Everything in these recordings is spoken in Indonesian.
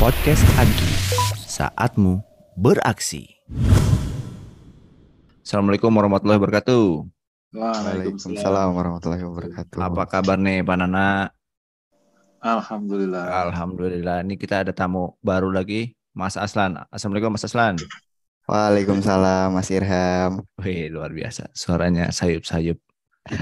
Podcast Agi, saatmu beraksi. Assalamualaikum warahmatullahi wabarakatuh. Waalaikumsalam warahmatullahi wabarakatuh. Apa kabar nih Pak Nana? Alhamdulillah. Alhamdulillah. Ini kita ada tamu baru lagi, Mas Aslan. Assalamualaikum Mas Aslan. Waalaikumsalam Mas Irham. Wih, luar biasa. Suaranya sayup-sayup.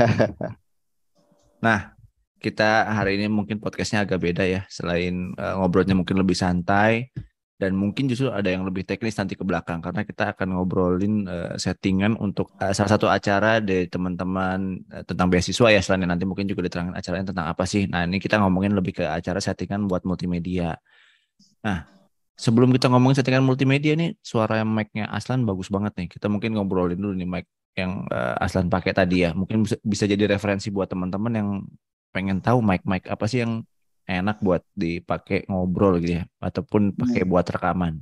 nah, kita hari ini mungkin podcastnya agak beda ya. Selain uh, ngobrolnya mungkin lebih santai dan mungkin justru ada yang lebih teknis nanti ke belakang karena kita akan ngobrolin uh, settingan untuk uh, salah satu acara dari teman-teman uh, tentang beasiswa ya selain nanti mungkin juga diterangin acaranya tentang apa sih. Nah, ini kita ngomongin lebih ke acara settingan buat multimedia. Nah, sebelum kita ngomongin settingan multimedia nih, suara mic-nya Aslan bagus banget nih. Kita mungkin ngobrolin dulu nih mic yang Aslan pakai tadi ya. Mungkin bisa jadi referensi buat teman-teman yang pengen tahu mic-mic apa sih yang enak buat dipakai ngobrol gitu ya ataupun pakai hmm. buat rekaman.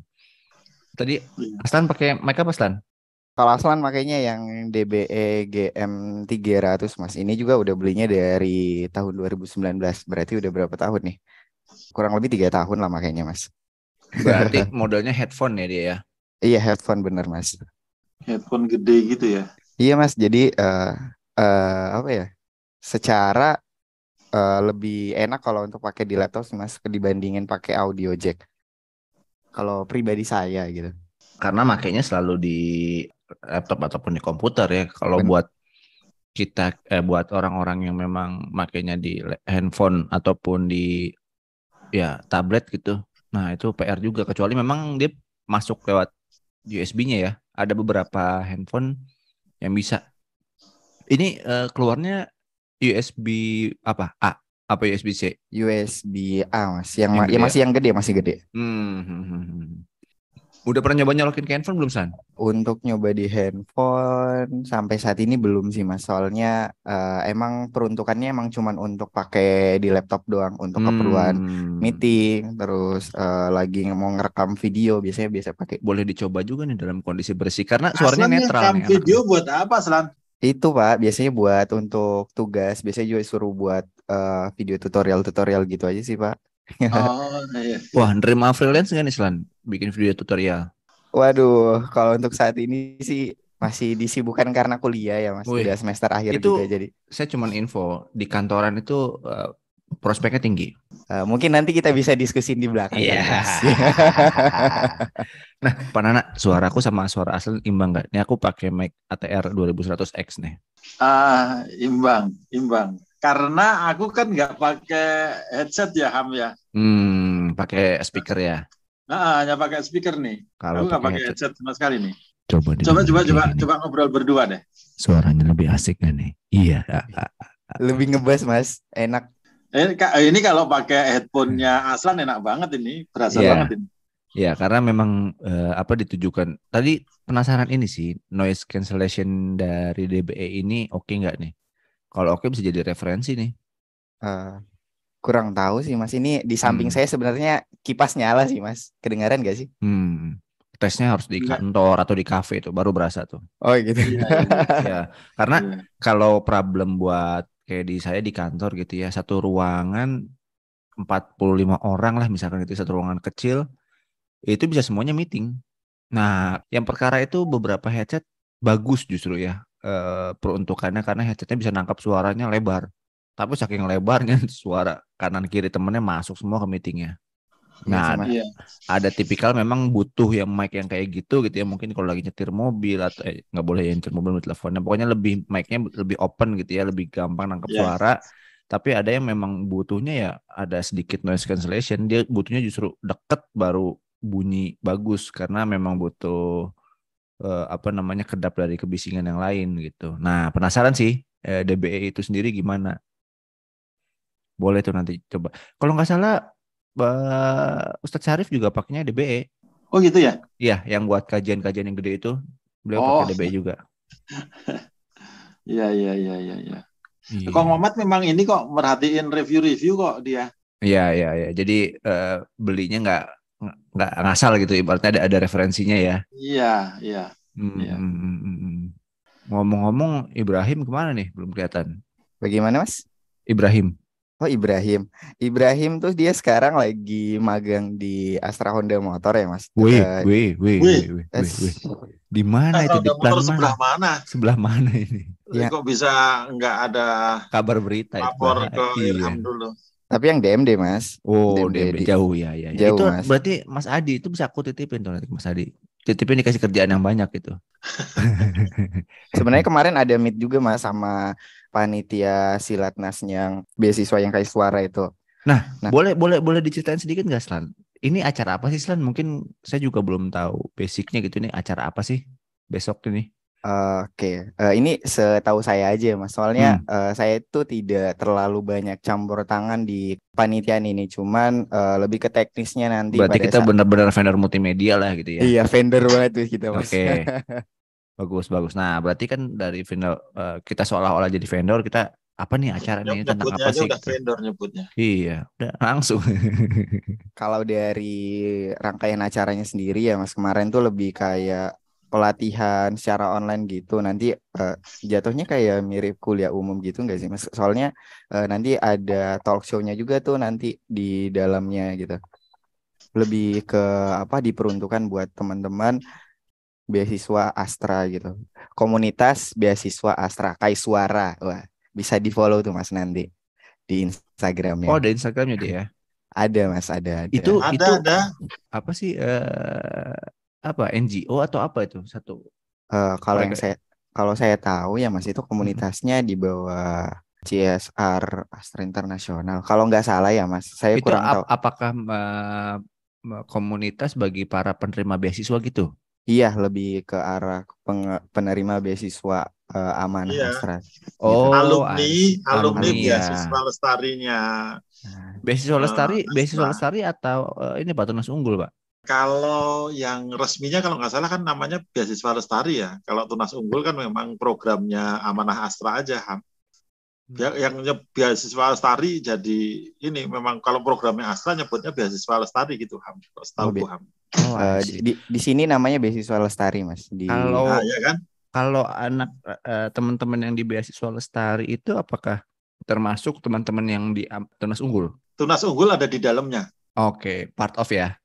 Tadi iya. Aslan pakai mic apa Aslan? Kalau Aslan makainya yang DBE GM 300 Mas. Ini juga udah belinya dari tahun 2019. Berarti udah berapa tahun nih? Kurang lebih tiga tahun lah makainya Mas. Berarti modelnya headphone ya dia ya? Iya headphone bener Mas. Headphone gede gitu ya? Iya Mas. Jadi uh, uh, apa ya? Secara Eh, lebih enak kalau untuk pakai di laptop sih mas dibandingin pakai audio jack kalau pribadi saya gitu karena makainya selalu di laptop ataupun di komputer ya kalau buat kita eh, buat orang-orang yang memang makainya di handphone ataupun di ya tablet gitu nah itu PR juga kecuali memang dia masuk lewat USB-nya ya ada beberapa handphone yang bisa ini uh, keluarnya USB apa A apa USB C USB A mas yang, ya masih yang gede masih gede hmm, hmm, hmm, hmm. udah pernah nyoba nyolokin ke handphone belum san untuk nyoba di handphone sampai saat ini belum sih mas soalnya uh, emang peruntukannya emang cuma untuk pakai di laptop doang untuk hmm. keperluan meeting terus uh, lagi mau ngerekam video biasanya biasa pakai boleh dicoba juga nih dalam kondisi bersih karena suaranya Aslan netral ya. video buat apa Selan itu Pak, biasanya buat untuk tugas, biasanya juga suruh buat uh, video tutorial-tutorial gitu aja sih Pak. Oh, iya. iya. Wah, nerima freelance nggak nih Selan? Bikin video tutorial? Waduh, kalau untuk saat ini sih masih disibukkan karena kuliah ya Mas, Wih, udah semester akhir itu, juga jadi. Saya cuman info, di kantoran itu uh, prospeknya tinggi. Uh, mungkin nanti kita bisa diskusin di belakang. Iya. Ya. nah, Pak Nana, suaraku sama suara asli imbang nggak? Ini aku pakai mic ATR 2100X nih. Ah, uh, imbang, imbang. Karena aku kan nggak pakai headset ya, Ham ya. Hmm, pakai speaker ya. Nah, hanya pakai speaker nih. Kalau aku nggak pakai headset. headset sama sekali nih. Coba, coba, coba, coba, coba ngobrol berdua deh. Suaranya lebih asik kan nih? Iya. Lebih ngebas mas, enak. Ini kalau pakai hmm. headphone-nya Aslan enak banget ini, berasa yeah. banget ini. Ya, karena memang uh, apa ditujukan. Tadi penasaran ini sih noise cancellation dari DBE ini oke okay nggak nih? Kalau oke okay bisa jadi referensi nih. Uh, kurang tahu sih mas. Ini di samping hmm. saya sebenarnya kipas nyala sih mas. Kedengaran nggak sih? Hmm. Tesnya harus di iya. kantor atau di kafe itu baru berasa tuh. Oh gitu. ya, karena kalau problem buat kayak di saya di kantor gitu ya satu ruangan 45 orang lah misalkan itu satu ruangan kecil itu bisa semuanya meeting. Nah, yang perkara itu beberapa headset bagus justru ya e, peruntukannya karena headsetnya bisa nangkap suaranya lebar. Tapi saking lebarnya suara kanan kiri temennya masuk semua ke meetingnya. Iya nah, ada, iya. ada tipikal memang butuh yang mic yang kayak gitu gitu ya. Mungkin kalau lagi nyetir mobil atau eh, nggak boleh ya nyetir mobil teleponnya. Pokoknya lebih mic-nya lebih open gitu ya, lebih gampang nangkep yes. Iya. suara. Tapi ada yang memang butuhnya ya ada sedikit noise cancellation. Dia butuhnya justru deket baru bunyi bagus karena memang butuh eh, apa namanya kedap dari kebisingan yang lain gitu. Nah, penasaran sih eh, DBE itu sendiri gimana? Boleh tuh nanti coba. Kalau nggak salah uh, Ustadz Syarif juga pakainya DBE. Oh gitu ya? Iya, yang buat kajian-kajian yang gede itu beliau oh. pakai DBE juga. Iya, iya, iya, iya, iya. Ya. Kok Muhammad memang ini kok merhatiin review-review kok dia. Iya, iya, iya. Jadi uh, belinya nggak nggak ngasal gitu ibaratnya ada ada referensinya ya. Iya, iya. Hmm, Ya. Ngomong-ngomong Ibrahim kemana nih? Belum kelihatan. Bagaimana Mas? Ibrahim. Oh Ibrahim, Ibrahim tuh dia sekarang lagi magang di Astra Honda Motor ya mas? Wih, wih, wih, wih, di mana itu? di Motor sebelah mana? Sebelah mana ini? Ya. Kok bisa nggak ada kabar berita? Lapor ke iya. dulu. Tapi yang DMD mas. Oh DMD, DMD. jauh ya, ya, ya. Jauh, itu mas. berarti Mas Adi itu bisa aku titipin tuh nanti Mas Adi titipin dikasih kerjaan yang banyak gitu. Sebenarnya kemarin ada meet juga mas sama panitia silatnas yang beasiswa yang kayak suara itu. Nah, nah, boleh boleh boleh diceritain sedikit nggak Slan? Ini acara apa sih Slan? Mungkin saya juga belum tahu basicnya gitu nih acara apa sih besok ini? Uh, Oke, okay. uh, eh, ini setahu saya aja mas. Soalnya hmm. uh, saya itu tidak terlalu banyak campur tangan di panitian ini, cuman uh, lebih ke teknisnya nanti. Berarti kita saat... benar-benar vendor multimedia lah gitu ya? Iya, vendor banget kita mas. Oke. Okay. Bagus bagus. Nah berarti kan dari vendor uh, kita seolah-olah jadi vendor kita apa nih acara ini tentang apa sih? Udah vendor nyebutnya. Iya, udah langsung. Kalau dari rangkaian acaranya sendiri ya Mas kemarin tuh lebih kayak pelatihan secara online gitu. Nanti uh, jatuhnya kayak mirip kuliah umum gitu enggak sih Mas? Soalnya uh, nanti ada talk show-nya juga tuh nanti di dalamnya gitu. Lebih ke apa diperuntukkan buat teman-teman beasiswa Astra gitu. Komunitas beasiswa Astra Kai Suara. Wah, bisa di-follow tuh Mas nanti di Instagramnya. Oh, ada Instagramnya dia. Ya? Ada Mas, ada. ada. Itu ada, itu ada. apa sih uh, apa NGO atau apa itu satu? Uh, kalau yang saya kalau saya tahu ya Mas itu komunitasnya mm-hmm. di bawah CSR Astra Internasional. Kalau nggak salah ya Mas, saya itu kurang ap tahu. Apakah uh, komunitas bagi para penerima beasiswa gitu? Iya, lebih ke arah penerima beasiswa uh, amanah iya. Gitu. Oh, alumni, alumni iya. Nah, beasiswa eh, lestarinya. Beasiswa lestari, uh, beasiswa lestari atau uh, ini Pak Tunas Unggul, Pak? Kalau yang resminya kalau nggak salah kan namanya beasiswa lestari ya. Kalau Tunas Unggul kan memang programnya amanah Astra aja. Hmm. Ya, yang beasiswa lestari jadi ini memang kalau programnya Astra nyebutnya beasiswa lestari gitu Ham. Oh, setahu oh, Ham. Oh, uh, di, di sini namanya beasiswa Lestari, Mas. Di... Kalau ah, ya kan? Kalau anak uh, teman-teman yang di beasiswa Lestari itu apakah termasuk teman-teman yang di Tunas Unggul? Tunas Unggul ada di dalamnya. Oke, okay, part of ya.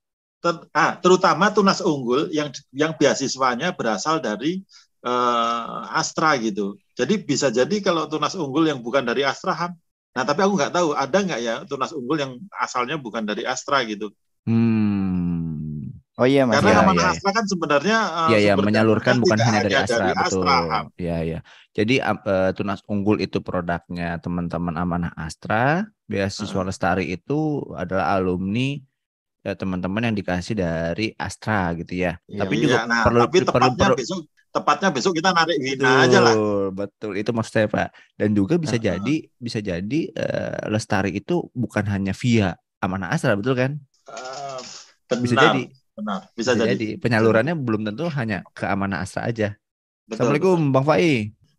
Ter, ah, terutama Tunas Unggul yang yang beasiswanya berasal dari uh, Astra gitu. Jadi bisa jadi kalau Tunas Unggul yang bukan dari Astra Nah, tapi aku nggak tahu ada nggak ya Tunas Unggul yang asalnya bukan dari Astra gitu. Hmm. Oh iya Mas. Karena ya, Amanah ya, Astra kan sebenarnya eh, Iya ya, menyalurkan kan bukan hanya dari Astra, dari betul. Iya ya. Jadi uh, tunas unggul itu produknya teman-teman Amanah Astra, beasiswa uh Lestari itu adalah alumni ya teman-teman yang dikasih dari Astra gitu ya. ya tapi iya, juga nah, perlu tapi perlu, perlu besok tepatnya besok kita narik Wina aja lah. Betul, itu maksudnya Pak. Dan juga bisa uh -huh. jadi bisa jadi uh, Lestari itu bukan hanya via Amanah Astra betul kan? Uh, benar. Bisa jadi Benar, bisa jadi. Jadi penyalurannya belum tentu hanya ke Amanah asa aja. Betul, Assalamualaikum betul. Bang Fai.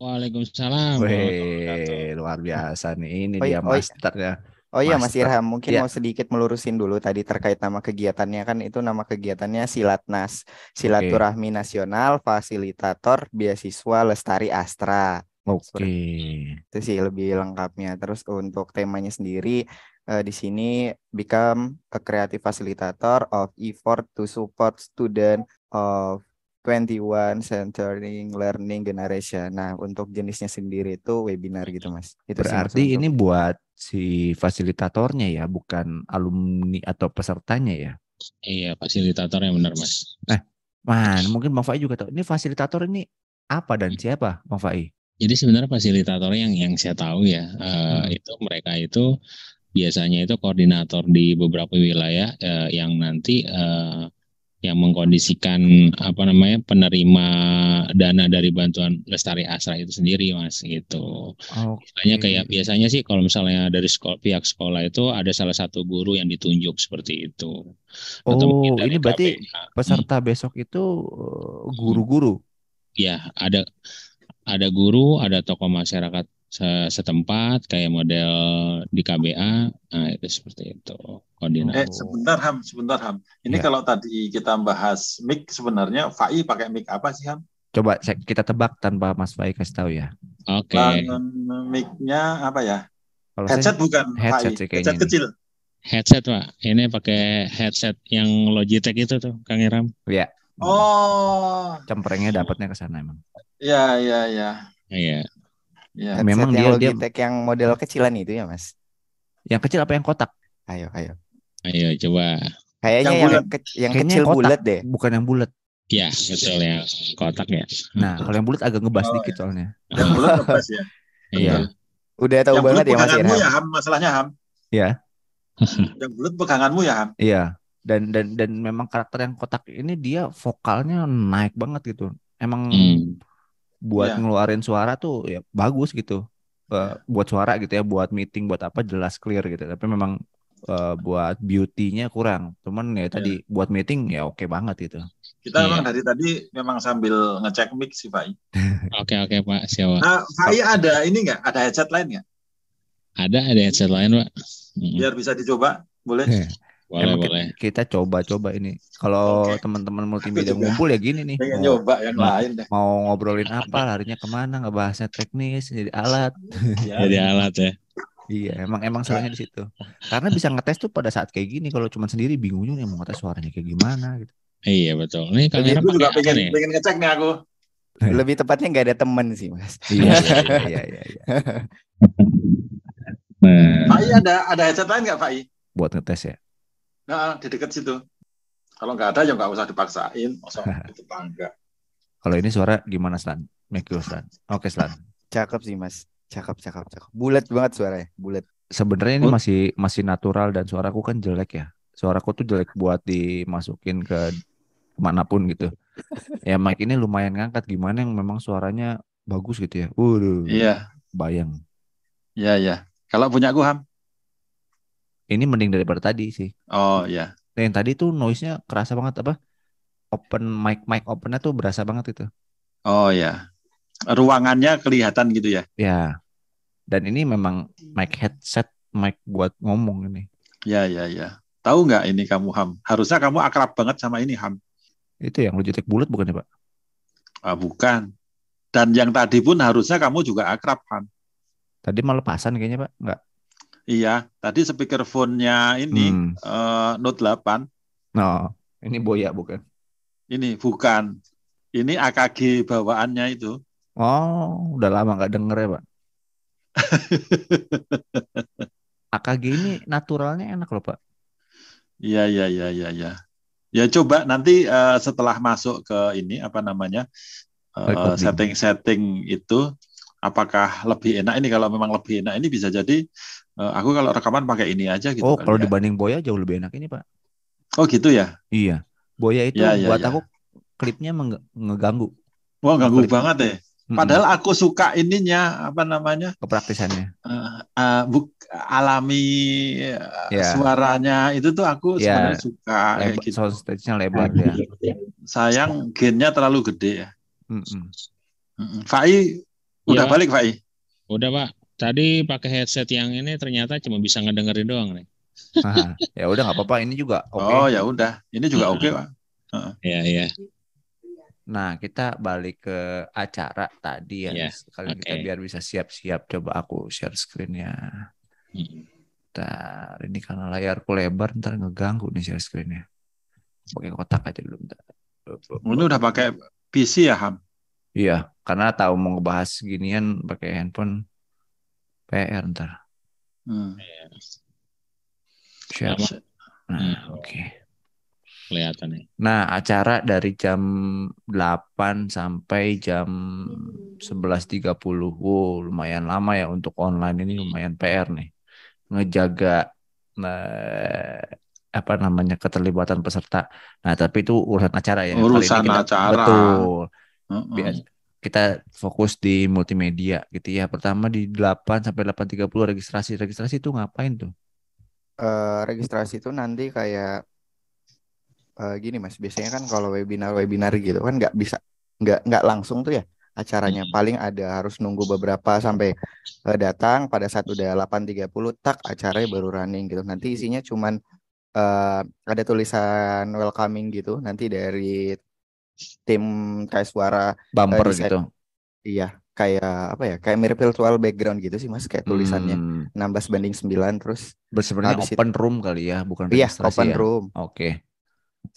Waalaikumsalam. Wey, luar biasa nih ini oh, dia oh, masternya. Oh iya Mas Irham, mungkin ya. mau sedikit melurusin dulu tadi terkait nama kegiatannya kan itu nama kegiatannya Silatnas, Silaturahmi okay. Nasional Fasilitator Beasiswa Lestari Astra. Oke. Okay. Itu sih lebih lengkapnya. Terus untuk temanya sendiri uh, di sini become a creative facilitator of effort to support student of 21 centering learning generation. Nah, untuk jenisnya sendiri itu webinar gitu, Mas. Itu Berarti ini buat si fasilitatornya ya, bukan alumni atau pesertanya ya. Iya, fasilitatornya benar, Mas. Eh, man, mungkin Bang Fai juga tahu. Ini fasilitator ini apa dan siapa, Bang Fai? Jadi sebenarnya fasilitator yang yang saya tahu ya eh, hmm. uh, itu mereka itu biasanya itu koordinator di beberapa wilayah eh, yang nanti eh, yang mengkondisikan apa namanya penerima dana dari bantuan lestari asra itu sendiri mas gitu. Okay. kayak biasanya sih kalau misalnya dari sekolah, pihak sekolah itu ada salah satu guru yang ditunjuk seperti itu. atau Oh ini berarti ah, peserta hmm. besok itu eh, hmm. guru-guru? Ya ada ada guru, ada tokoh masyarakat setempat kayak model di KBA nah itu seperti itu koordinat. Eh, sebentar Ham, sebentar Ham. Ini ya. kalau tadi kita bahas mic sebenarnya Fai pakai mic apa sih Ham? Coba kita tebak tanpa Mas Fai kasih tahu ya. Oke. Okay. micnya apa ya? Kalau headset saya, bukan headset, Fai. headset kecil. Headset Pak. Ini pakai headset yang Logitech itu tuh Kang Iram. ya Oh. Cemprengnya dapatnya ke sana emang. Iya, iya, iya. Iya. Ya. memang dia Logitech dia... yang model kecilan itu ya mas. Yang kecil apa yang kotak? Ayo ayo. Ayo coba. Kayaknya yang, yang, ke yang Kayaknya kecil bulat deh. Bukan yang bulat. Ya betul ya kotak ya. Nah kalau yang bulat agak ngebas oh, dikit soalnya. Yang bulat ngebas ya. Iya. iya. Udah tahu yang banget ya mas ya, ya, ham. Masalahnya ham. Iya. yang bulat peganganmu ya ham. Iya. Dan dan dan memang karakter yang kotak ini dia vokalnya naik banget gitu. Emang hmm buat yeah. ngeluarin suara tuh ya bagus gitu uh, buat suara gitu ya buat meeting buat apa jelas clear gitu tapi memang uh, buat beautynya kurang cuman ya tadi yeah. buat meeting ya oke okay banget gitu kita yeah. memang dari tadi memang sambil ngecek mic sih Pak oke oke Pak siapa nah, Pak I ada ini nggak ada headset lain nggak ada ada headset lain Pak biar bisa dicoba boleh iya boleh, Emang boleh. Kita coba-coba ini. Kalau okay. teman-teman multimedia ngumpul ya gini nih. Kan, mau, nyoba yang lain deh. Mau ngobrolin apa, larinya kemana, ngebahasnya teknis, jadi alat. jadi alat ya. Iya, emang emang salahnya di situ. Karena bisa ngetes tuh pada saat kayak gini kalau cuma sendiri bingungnya nih mau ngetes suaranya kayak gimana gitu. Iya betul. Ini kamera juga pengen, nih? pengen ngecek nih aku. Lebih tepatnya nggak ada temen sih mas. iya, iya, iya, iya. iya, iya. Nah. Pak I ada ada headset lain nggak Pak I? Buat ngetes ya. Nah, di dekat situ. Kalau nggak ada ya nggak usah dipaksain, Kalau ini suara gimana Slan? Mekio Slan. Oke okay, Slan. Cakep sih Mas. Cakep, cakep, cakep. Bulat banget suaranya, bulat. Sebenarnya ini oh. masih masih natural dan suaraku kan jelek ya. Suaraku tuh jelek buat dimasukin ke manapun gitu. ya mic ini lumayan ngangkat gimana yang memang suaranya bagus gitu ya. Waduh. Iya. Bayang. Iya, iya. Kalau punya aku Ham ini mending daripada tadi sih oh ya yeah. yang tadi tuh noise nya kerasa banget apa open mic mic opennya tuh berasa banget itu oh ya yeah. ruangannya kelihatan gitu ya ya yeah. dan ini memang mic headset mic buat ngomong ini ya yeah, ya yeah, ya yeah. tahu nggak ini kamu ham harusnya kamu akrab banget sama ini ham itu yang lu jutek bulat bukan ya pak ah, bukan dan yang tadi pun harusnya kamu juga akrab ham tadi malah pasan kayaknya pak nggak Iya, tadi speakerphone-nya ini hmm. uh, Note 8. No, ini Boya bukan? Ini bukan. Ini AKG bawaannya itu. Oh, udah lama nggak denger ya, Pak. AKG ini naturalnya enak loh, Pak. Iya, iya, iya, iya, iya. Ya coba nanti uh, setelah masuk ke ini apa namanya setting eh, setting-setting itu apakah lebih enak ini kalau memang lebih enak ini bisa jadi Uh, aku kalau rekaman pakai ini aja gitu. Oh, kalau ya. dibanding Boya jauh lebih enak ini, Pak. Oh, gitu ya? Iya. Boya itu ya, ya, buat ya. aku klipnya mengganggu. Wah, ganggu banget ya. Padahal aku suka ininya apa namanya? Kepraktisannya. Uh, uh, buk alami yeah. Ya. suaranya itu tuh aku yeah. sebenarnya suka. Leb gitu. Sound stage-nya lebar iya. ya. Sayang gennya terlalu gede ya. Mm -mm. Fai udah ya. balik Fai. Udah pak. Tadi pakai headset yang ini ternyata cuma bisa ngedengerin doang nih. ya udah nggak apa-apa. Ini juga Okay. Oh ya udah, ini juga oke okay, hmm. pak. Iya uh. iya. Nah kita balik ke acara tadi ya. Yeah. Iya, Kali okay. kita biar bisa siap-siap. Coba aku share screen ya. Hmm. Ntar ini karena layarku lebar ntar ngeganggu nih share screennya. Pakai kotak aja dulu. Ntar. Ini udah pakai PC ya Ham? Iya, karena tahu mau ngebahas ginian pakai handphone PR ntar. Hmm. Siapa? Nah, hmm. oke. Okay. Kelihatan nih. Nah, acara dari jam 8 sampai jam 11.30. Wow, lumayan lama ya untuk online ini lumayan PR nih. Ngejaga nah, apa namanya keterlibatan peserta. Nah, tapi itu urusan acara ya. Urusan acara. Betul. Uh -uh kita fokus di multimedia gitu ya. Pertama di 8 sampai 8.30 registrasi. Registrasi itu ngapain tuh? Uh, registrasi itu nanti kayak uh, gini Mas, biasanya kan kalau webinar-webinar gitu kan nggak bisa nggak nggak langsung tuh ya acaranya. Paling ada harus nunggu beberapa sampai uh, datang pada saat udah 8.30 tak acaranya baru running gitu. Nanti isinya cuman uh, ada tulisan welcoming gitu nanti dari tim kayak suara eh, bumper uh, gitu. Iya, kayak apa ya? Kayak mirip virtual background gitu sih Mas kayak tulisannya. Hmm. 16 banding 9 terus sebenarnya open itu, room kali ya, bukan Iya, open ya. room. Oke. Okay.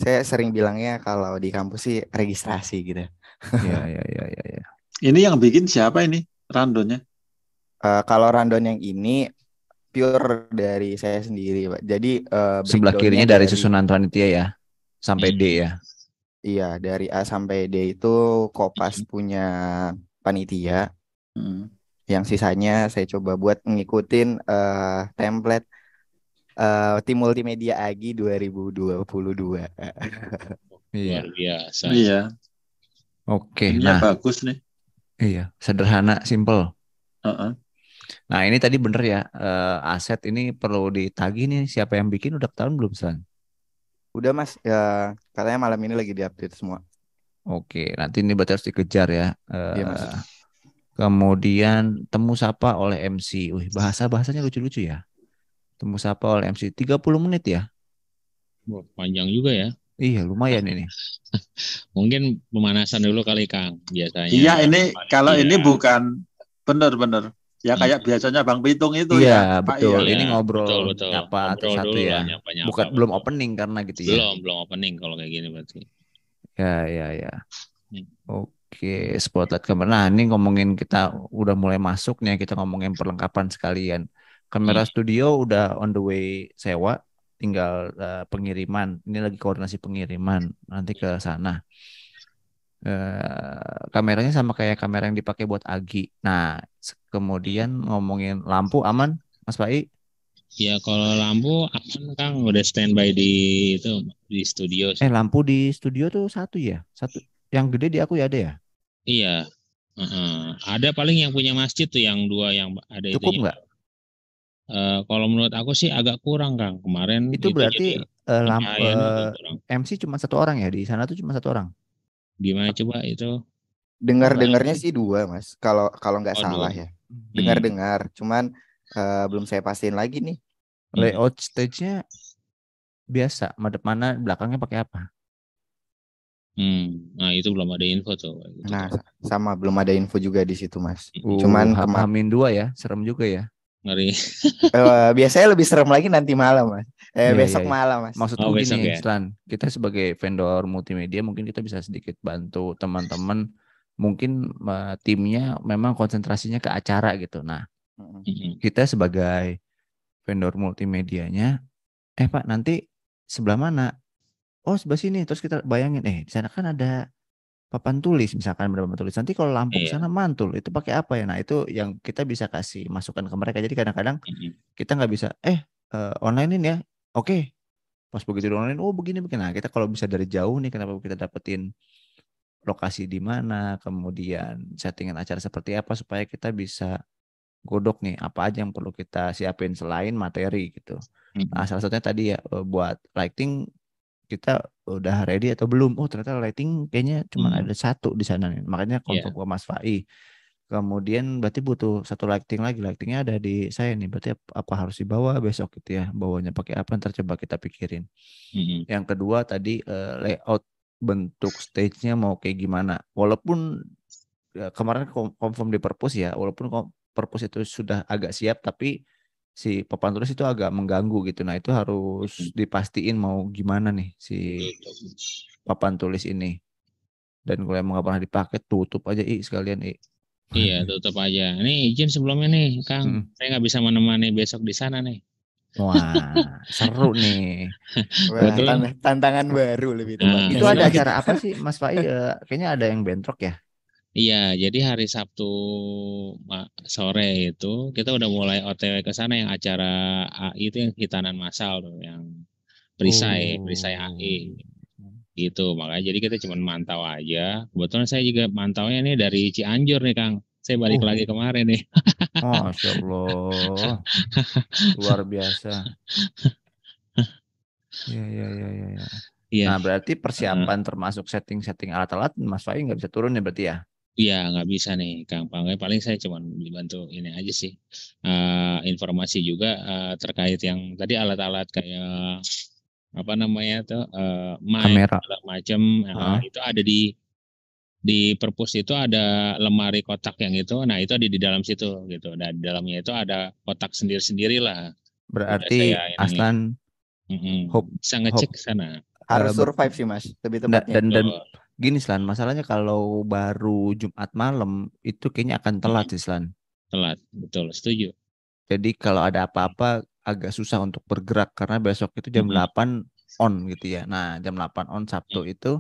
Saya sering bilangnya kalau di kampus sih registrasi gitu. Iya, iya, iya, iya, ya. Ini yang bikin siapa ini? Randonnya? Uh, eh, kalau randon yang ini pure dari saya sendiri, Pak. Jadi uh, sebelah kirinya dari, dari susunan panitia ya sampai D ya. Iya, dari A sampai D itu Kopas hmm. punya panitia. Hmm. Yang sisanya saya coba buat ngikutin uh, template uh, eh, tim multimedia Agi 2022. iya. Luar biasa. Iya. Oke, okay, nah bagus nih. Iya, sederhana, simple. Uh-uh. Nah, ini tadi bener ya, uh, aset ini perlu ditagih nih siapa yang bikin udah tahun belum, San? Udah mas, ya katanya malam ini lagi diupdate semua. Oke, nanti ini berarti harus dikejar ya. Iya mas. Eh, kemudian temu sapa oleh MC. Wih, bahasa bahasanya lucu-lucu ya. Temu sapa oleh MC 30 menit ya. panjang juga ya. Iya lumayan ini. Mungkin pemanasan dulu kali Kang biasanya. Iya ini iya. kalau ini bukan benar-benar Ya iya. kayak hmm. biasanya Bang Pitung itu iya, ya. Betul. Pak, ya. Ini ngobrol apa betul. satu ya. nyapa, nyapa, Bukan apa. belum opening karena gitu ya. Belum, belum opening kalau kayak gini berarti. Ya, ya, ya. Hmm. Oke, spotlight kamera. Nah, ini ngomongin kita udah mulai masuk nih, ya, kita ngomongin perlengkapan sekalian. Kamera hmm. studio udah on the way sewa, tinggal uh, pengiriman. Ini lagi koordinasi pengiriman nanti ke hmm. sana. Eh, kameranya sama kayak kamera yang dipakai buat Agi. Nah, kemudian ngomongin lampu aman, Mas Pai? Ya kalau lampu aman Kang udah standby di itu di studio. Eh lampu di studio tuh satu ya, satu yang gede di aku ya ada ya? Iya, uh huh ada paling yang punya masjid tuh yang dua yang ada itu. Cukup ya. nggak? Uh, kalau menurut aku sih agak kurang Kang kemarin. Itu, itu berarti uh, lampu uh, MC cuma satu orang ya di sana tuh cuma satu orang? Gimana coba itu? Dengar-dengarnya sih dua, Mas. Kalau kalau nggak oh, salah dua. ya. Dengar-dengar, hmm. cuman uh, belum saya pastiin lagi nih. Layout stage-nya biasa, madep mana, belakangnya pakai apa? Hmm, nah itu belum ada info tuh. Nah, sama belum ada info juga di situ, Mas. Uh, cuman kemarin dua ya, serem juga ya. Ngeri. uh, biasanya lebih serem lagi nanti malam, Mas. Eh, yeah, besok yeah, yeah. malam mas. Maksudku oh, gini, ya? Slan, kita sebagai vendor multimedia mungkin kita bisa sedikit bantu teman-teman mungkin uh, timnya memang konsentrasinya ke acara gitu. Nah, mm kita sebagai vendor multimedianya, eh Pak nanti sebelah mana? Oh sebelah sini. Terus kita bayangin, eh di sana kan ada papan tulis misalkan berapa tulis nanti kalau lampu yeah. Iya. sana mantul itu pakai apa ya nah itu yang kita bisa kasih masukan ke mereka jadi kadang-kadang mm-hmm. kita nggak bisa eh uh, ini ya oke okay. pas begitu online oh begini begini nah kita kalau bisa dari jauh nih kenapa kita dapetin lokasi di mana kemudian settingan acara seperti apa supaya kita bisa godok nih apa aja yang perlu kita siapin selain materi gitu mm-hmm. nah salah satunya tadi ya e, buat lighting kita udah ready atau belum oh ternyata lighting kayaknya cuma hmm. ada satu di sana nih makanya iya. kontak yeah. Mas Fai Kemudian berarti butuh satu lighting lagi. Lightingnya ada di saya nih. Berarti apa harus dibawa besok gitu ya? Bawanya pakai apa? Ntar coba kita pikirin. Mm-hmm. Yang kedua tadi uh, layout bentuk stage-nya mau kayak gimana. Walaupun ya, kemarin confirm di purpose ya. Walaupun purpose itu sudah agak siap, tapi si papan tulis itu agak mengganggu gitu. Nah itu harus mm. dipastiin mau gimana nih si papan tulis ini. Dan kalau emang nggak pernah dipakai, tutup aja i sekalian i Iya, tutup aja. Nih izin sebelumnya nih, Kang. Hmm. Saya nggak bisa menemani besok di sana nih. Wah, seru nih. Wah, Betul. tantangan baru lebih nah, tepatnya. Nah, itu ada iya. acara apa sih, Mas Pak? Eh, kayaknya ada yang bentrok ya? Iya, jadi hari Sabtu sore itu kita udah mulai OTW ke sana yang acara AI itu yang hitanan masal tuh, yang perisai, oh. perisai AI gitu makanya jadi kita cuma mantau aja kebetulan saya juga mantaunya nih dari Cianjur nih Kang saya balik uh. lagi kemarin nih Masya Allah luar biasa ya ya ya ya, ya. Iya. Nah berarti persiapan uh, termasuk setting-setting alat-alat Mas Fai nggak bisa turun ya berarti ya? Iya nggak bisa nih Kang Panggai paling saya cuma dibantu ini aja sih uh, informasi juga uh, terkait yang tadi alat-alat kayak apa namanya tuh uh, kamera. segala macam uh, nah, itu ada di di perpus itu ada lemari kotak yang itu nah itu ada di dalam situ gitu dan nah, di dalamnya itu ada kotak sendiri sendirilah berarti ya Aslan mm hope, bisa ngecek hope. sana harus survive sih mas lebih tepatnya dan dan, dan gini Slan masalahnya kalau baru Jumat malam itu kayaknya akan telat sih Slan telat betul setuju jadi kalau ada apa-apa agak susah untuk bergerak karena besok itu jam hmm. 8 on gitu ya. Nah, jam 8 on Sabtu hmm. itu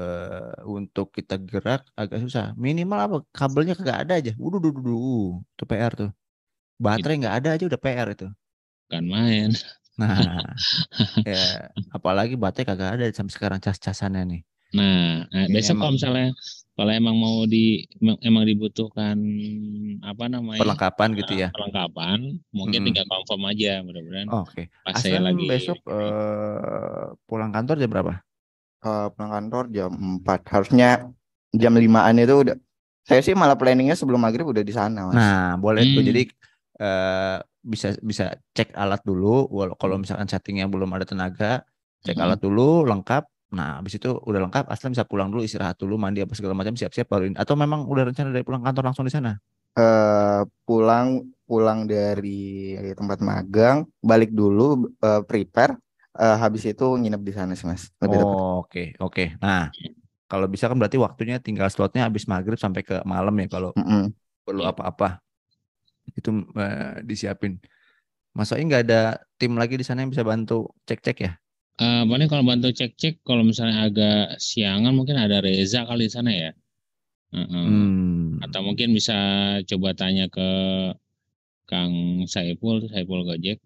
uh, untuk kita gerak agak susah. Minimal apa? Kabelnya kagak ada aja. Waduh, duh, Itu PR tuh. Baterai iya. nggak ada aja udah PR itu. Kan main. Nah, ya apalagi baterai kagak ada sampai sekarang cas-casannya nih. Nah, eh, besok kalau misalnya kalau emang mau di emang dibutuhkan apa namanya perlengkapan gitu ya perlengkapan mungkin hmm. tinggal confirm aja mudah-mudahan oke okay. pas saya lagi besok uh, pulang kantor jam berapa uh, pulang kantor jam 4 harusnya jam limaan itu udah saya sih malah planningnya sebelum maghrib udah di sana mas nah boleh hmm. tuh jadi uh, bisa bisa cek alat dulu kalau hmm. misalkan settingnya belum ada tenaga cek hmm. alat dulu lengkap Nah, habis itu udah lengkap, Aslam bisa pulang dulu istirahat dulu, mandi apa segala macam, siap-siap baru ini. Atau memang udah rencana dari pulang kantor langsung di sana? Uh, pulang pulang dari tempat magang, balik dulu uh, prepare, uh, habis hmm. itu nginep di sana sih, Mas. Oke, oh, oke. Okay, okay. Nah, kalau bisa kan berarti waktunya tinggal slotnya habis maghrib sampai ke malam ya kalau mm -hmm. perlu apa-apa. Itu uh, disiapin. Masa nggak ada tim lagi di sana yang bisa bantu cek-cek ya? Uh, eh, paling kalau bantu cek-cek, kalau misalnya agak siangan mungkin ada Reza kali di sana ya. Uh -uh. Hmm. Atau mungkin bisa coba tanya ke Kang Saiful Saiful Gojek.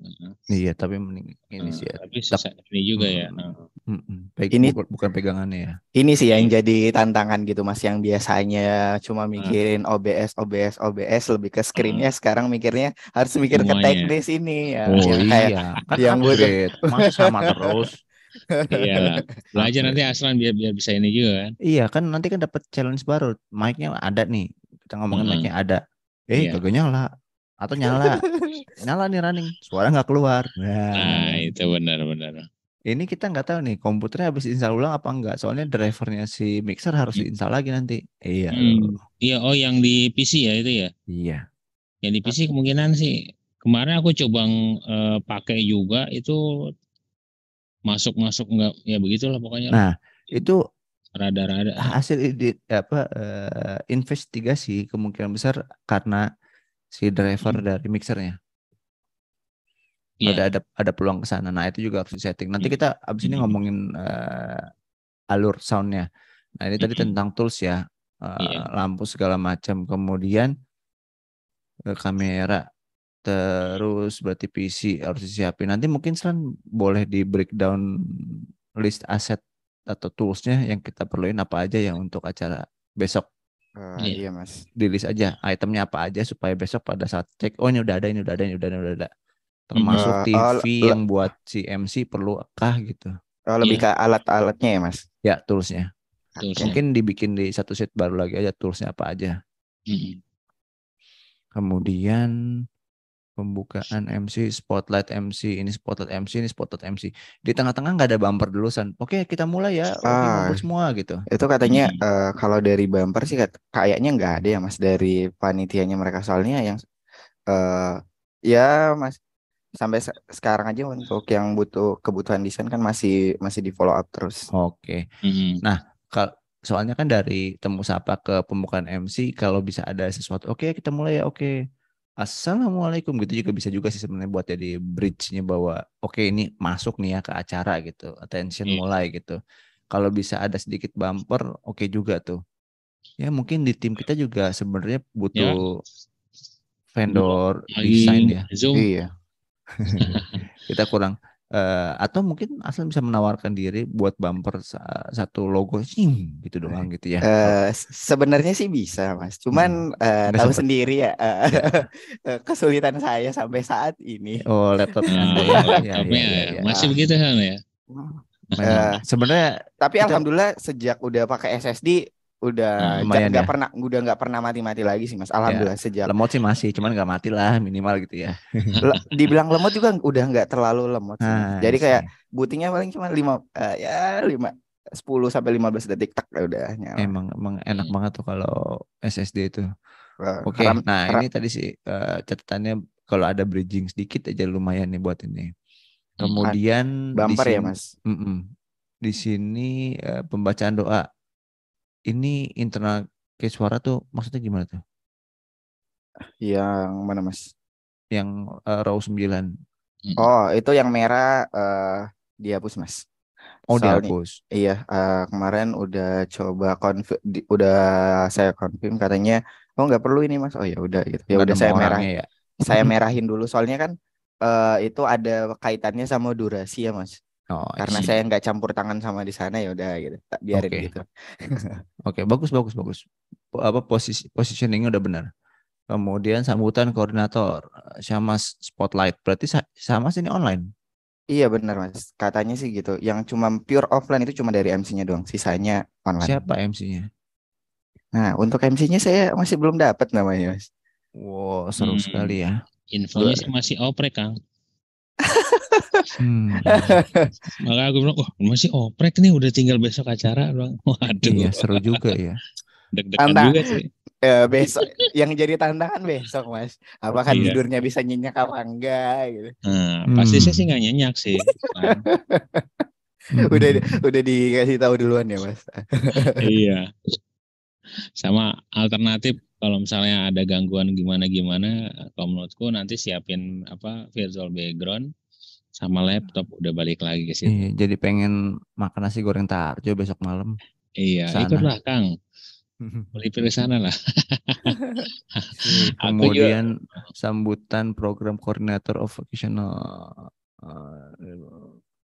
Iya, tapi mending ini sih. Ya. Tapi sisa ini juga ya. Nah. Hmm. ini bukan pegangannya ya. Ini sih yang jadi tantangan gitu Mas yang biasanya cuma mikirin OBS OBS OBS lebih ke screennya sekarang mikirnya harus mikir Semuanya. ke teknis ini ya. Oh ya, kayak iya. Kan yang upgrade. Mas sama terus. iya belajar nanti Aslan biar biar bisa ini juga kan iya kan nanti kan dapat challenge baru mic-nya ada nih kita ngomongin hmm. mic-nya ada eh iya. kagak nyala atau nyala nyala nih running suara nggak keluar nah, nah. itu benar-benar ini kita nggak tahu nih komputernya habis install ulang apa enggak soalnya drivernya si mixer harus diinstal lagi nanti iya hmm. iya oh yang di PC ya itu ya iya yang di PC kemungkinan sih kemarin aku coba uh, pakai juga itu masuk masuk nggak ya begitulah pokoknya nah itu rada-rada hasil edit apa uh, investigasi kemungkinan besar karena si driver hmm. dari mixernya. Yeah. Ada ada ada peluang ke sana. Nah, itu juga harus di setting Nanti iya. kita abis ini hmm. ngomongin uh, alur soundnya. Nah, ini tadi hmm. tentang tools ya. Uh, eh, yeah. lampu segala macam. Kemudian uh, kamera terus berarti PC harus disiapin. Nanti mungkin selain boleh di breakdown list aset atau toolsnya yang kita perluin apa aja yang untuk acara besok Uh, Iya mas. Dilis aja itemnya apa aja supaya besok pada saat cek oh ini udah ada ini udah ada ini udah ada ini udah ada. Termasuk uh, TV uh, yang buat si MC perlukah gitu. Oh, lebih iya. ke alat-alatnya ya mas? Ya toolsnya. Okay. Mungkin dibikin di satu set baru lagi aja toolsnya apa aja. Mm -hmm. Kemudian pembukaan MC, spotlight MC, ini spotlight MC, ini spotlight MC. Di tengah-tengah nggak ada bumper san Oke, kita mulai ya. Oke, ah, semua gitu. Itu katanya hmm. uh, kalau dari bumper sih kayaknya nggak ada ya Mas dari panitianya mereka soalnya yang uh, ya Mas sampai se sekarang aja untuk yang butuh kebutuhan desain kan masih masih di follow up terus. Oke. Hmm. Nah, kalau soalnya kan dari temu sapa ke pembukaan MC kalau bisa ada sesuatu oke okay, kita mulai ya oke assalamualaikum gitu juga bisa juga sih sebenarnya buat jadi bridge-nya bahwa oke okay, ini masuk nih ya ke acara gitu attention yeah. mulai gitu kalau bisa ada sedikit bumper oke okay juga tuh ya mungkin di tim kita juga sebenarnya ya. butuh yeah. vendor desain ya iya kita kurang Eh, atau mungkin asal bisa menawarkan diri buat bumper satu logo sing gitu eh, doang gitu ya. Uh, sebenarnya sih bisa mas, cuman hmm. uh, tahu sendiri ya uh, kesulitan saya sampai saat ini. Oh laptopnya, ah, iya, iya, ya, ya, ya, ya, masih begitu kan ya. Uh, sebenarnya tapi kita... alhamdulillah sejak udah pakai SSD udah hmm, nggak ya. pernah udah nggak pernah mati-mati lagi sih mas ya, alhamdulillah ya. sejak lemot sih masih cuman nggak mati lah minimal gitu ya Le, dibilang lemot juga udah nggak terlalu lemot sih. Ah, jadi kayak sih. butingnya paling cuma lima uh, ya lima sepuluh sampai lima belas detik tak ya udah nyala. Emang emang enak hmm. banget tuh kalau SSD itu. Oke. Okay. nah, ini tadi sih uh, catatannya kalau ada bridging sedikit aja lumayan nih buat ini. Hmm, Kemudian bumper ya, Mas. Mm -mm, di sini uh, pembacaan doa ini internal case suara tuh maksudnya gimana tuh? Yang mana mas? Yang uh, row 9. Oh, itu yang merah uh, dihapus mas. Oh, Soal dihapus. Nih, iya, uh, kemarin udah coba konf, di, udah saya konfirm katanya oh nggak perlu ini mas. Oh ya udah gitu. Ya udah saya merah. Ya. Saya merahin dulu soalnya kan uh, itu ada kaitannya sama durasi ya mas. Oh, karena saya nggak campur tangan sama di sana ya udah gitu tak biarin okay. gitu oke okay, bagus bagus bagus apa posisi positioningnya udah benar kemudian sambutan koordinator eh, sama spotlight berarti sama sini online iya benar mas katanya sih gitu yang cuma pure offline itu cuma dari MC-nya doang sisanya online siapa MC-nya nah untuk MC-nya saya masih belum dapat namanya mas wow seru hmm. sekali ya infonya masih oprek kang hmm. Maka aku bilang, wah masih oprek nih udah tinggal besok acara. Waduh. Iya seru juga ya. Deg-degan juga sih. Ya, besok yang jadi tantangan besok mas apakah iya. tidurnya bisa nyenyak apa enggak gitu nah, pasti hmm. saya sih nggak nyenyak sih hmm. udah udah dikasih tahu duluan ya mas iya sama alternatif kalau misalnya ada gangguan gimana gimana kalau menurutku nanti siapin apa virtual background sama laptop udah balik lagi ke sini. Iya, jadi pengen makan nasi goreng Tarjo besok malam. Iya, sana. ikutlah Kang. Melipir ke sana lah. Kemudian juga... sambutan program koordinator of vocational uh,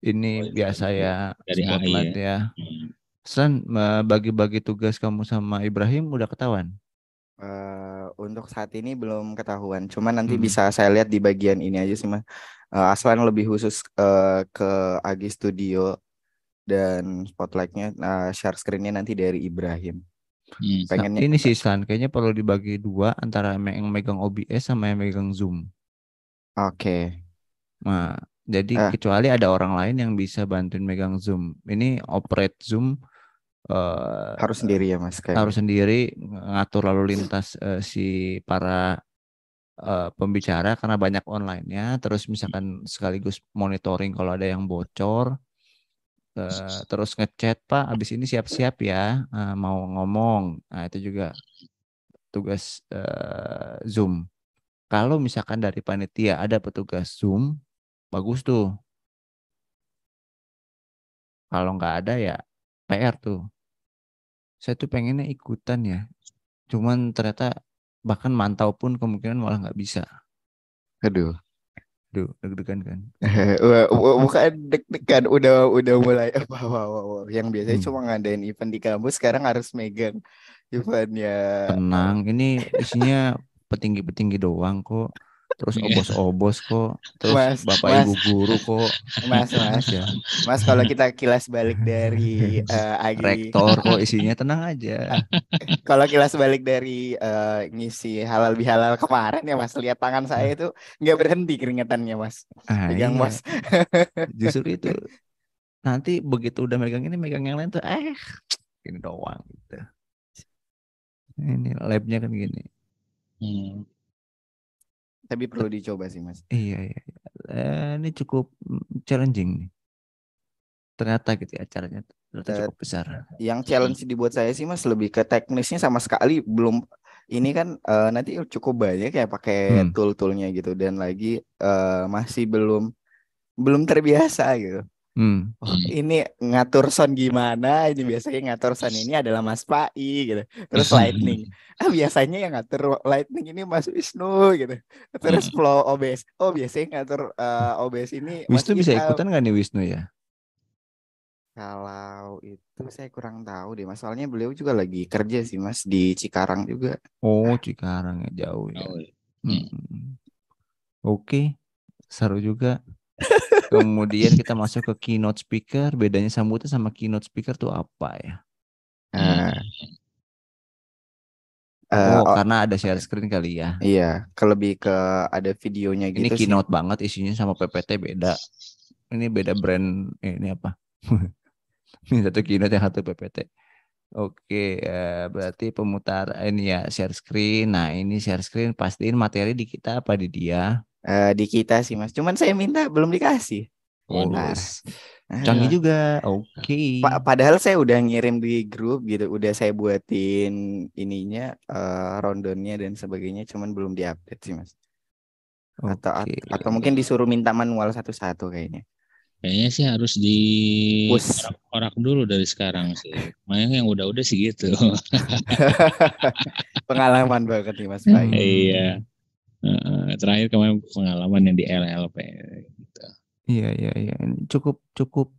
ini oh, biasa ya iya. dari AI ya. ya. Hmm. Sen eh, bagi-bagi tugas kamu sama Ibrahim udah ketahuan? Uh, untuk saat ini belum ketahuan, Cuma nanti hmm. bisa saya lihat di bagian ini aja sih mas uh, eh, Aslan lebih khusus uh, ke Agi Studio dan spotlightnya uh, share screennya nanti dari Ibrahim. Hmm. Pengennya ini sih San, kayaknya perlu dibagi dua antara yang megang OBS sama yang megang Zoom. Oke. Okay. Nah, jadi eh. kecuali ada orang lain yang bisa bantuin megang Zoom. Ini operate Zoom uh, harus sendiri ya Mas kayak. Harus sendiri ngatur lalu lintas uh, si para Eh, pembicara karena banyak online-nya, terus misalkan sekaligus monitoring kalau ada yang bocor, uh, terus ngechat Pak, abis ini siap-siap ya uh, mau ngomong, nah itu juga tugas uh, Zoom. Kalau misalkan dari panitia ada petugas Zoom, bagus tuh. Kalau nggak ada ya PR tuh. Saya tuh pengennya ikutan ya. Cuman ternyata bahkan mantau pun kemungkinan malah nggak bisa. Aduh. Aduh, deg-degan kan. Bukan deg-degan, udah udah mulai apa wow, wow, wow. yang biasanya hmm. cuma ngadain event di kampus sekarang harus megang eventnya. Tenang, ini isinya petinggi-petinggi doang kok terus iya. obos-obos kok, terus mas, bapak mas, ibu guru kok. Mas, mas, ya, mas kalau kita kilas balik dari uh, eh, agri... rektor kok isinya tenang aja. kalau kilas balik dari uh, ngisi halal bihalal kemarin ya mas, lihat tangan saya itu nggak berhenti keringetannya mas, ah, pegang iya. mas. Justru itu nanti begitu udah megang ini megang yang lain tuh eh ini doang gitu. Ini labnya kan gini. Hmm tapi perlu dicoba sih mas. Iya iya. iya. Eh, ini cukup challenging nih. Ternyata gitu ya caranya ternyata cukup besar. Yang challenge dibuat saya sih mas lebih ke teknisnya sama sekali belum ini kan uh, nanti cukup banyak ya pakai hmm. tool-toolnya gitu dan lagi uh, masih belum belum terbiasa gitu. Hmm. Oh, ini ngatur sound gimana? Ini biasanya ngatur sound ini adalah Mas Pai gitu. Terus lightning. Ah biasanya yang ngatur lightning ini Mas Wisnu gitu. Terus hmm. flow OBS. Oh biasanya ngatur uh, eh, OBS ini Mas Wisnu Ika. bisa ikutan gak nih Wisnu ya? Kalau itu saya kurang tahu deh Masalahnya beliau juga lagi kerja sih Mas di Cikarang juga. Oh, Cikarang ya jauh ya. iya. Hmm. Oke. Okay. Seru juga. Kemudian kita masuk ke keynote speaker. Bedanya sambutan sama keynote speaker tuh apa ya? Hmm. uh, oh, karena ada share screen kali ya. Iya, ke lebih ke ada videonya gitu. Ini keynote sih. banget isinya sama PPT beda. Ini beda brand eh, ini apa? ini satu keynote yang satu PPT. Oke, eh, berarti pemutar ini ya share screen. Nah, ini share screen pastiin materi di kita apa di dia uh, di kita sih mas. Cuman saya minta belum dikasih. Mas, oh, Nah, Canggih juga. Oke. Okay. Pa padahal saya udah ngirim di grup gitu, udah saya buatin ininya uh, rondonnya dan sebagainya, cuman belum diupdate sih mas. Okay. Atau atau mungkin disuruh minta manual satu-satu kayaknya. Kayaknya sih harus di orak dulu dari sekarang sih. Mayang yang udah-udah sih gitu. Pengalaman banget nih Mas Bayu. Iya terakhir kemarin pengalaman yang di LLP gitu. Iya iya iya cukup cukup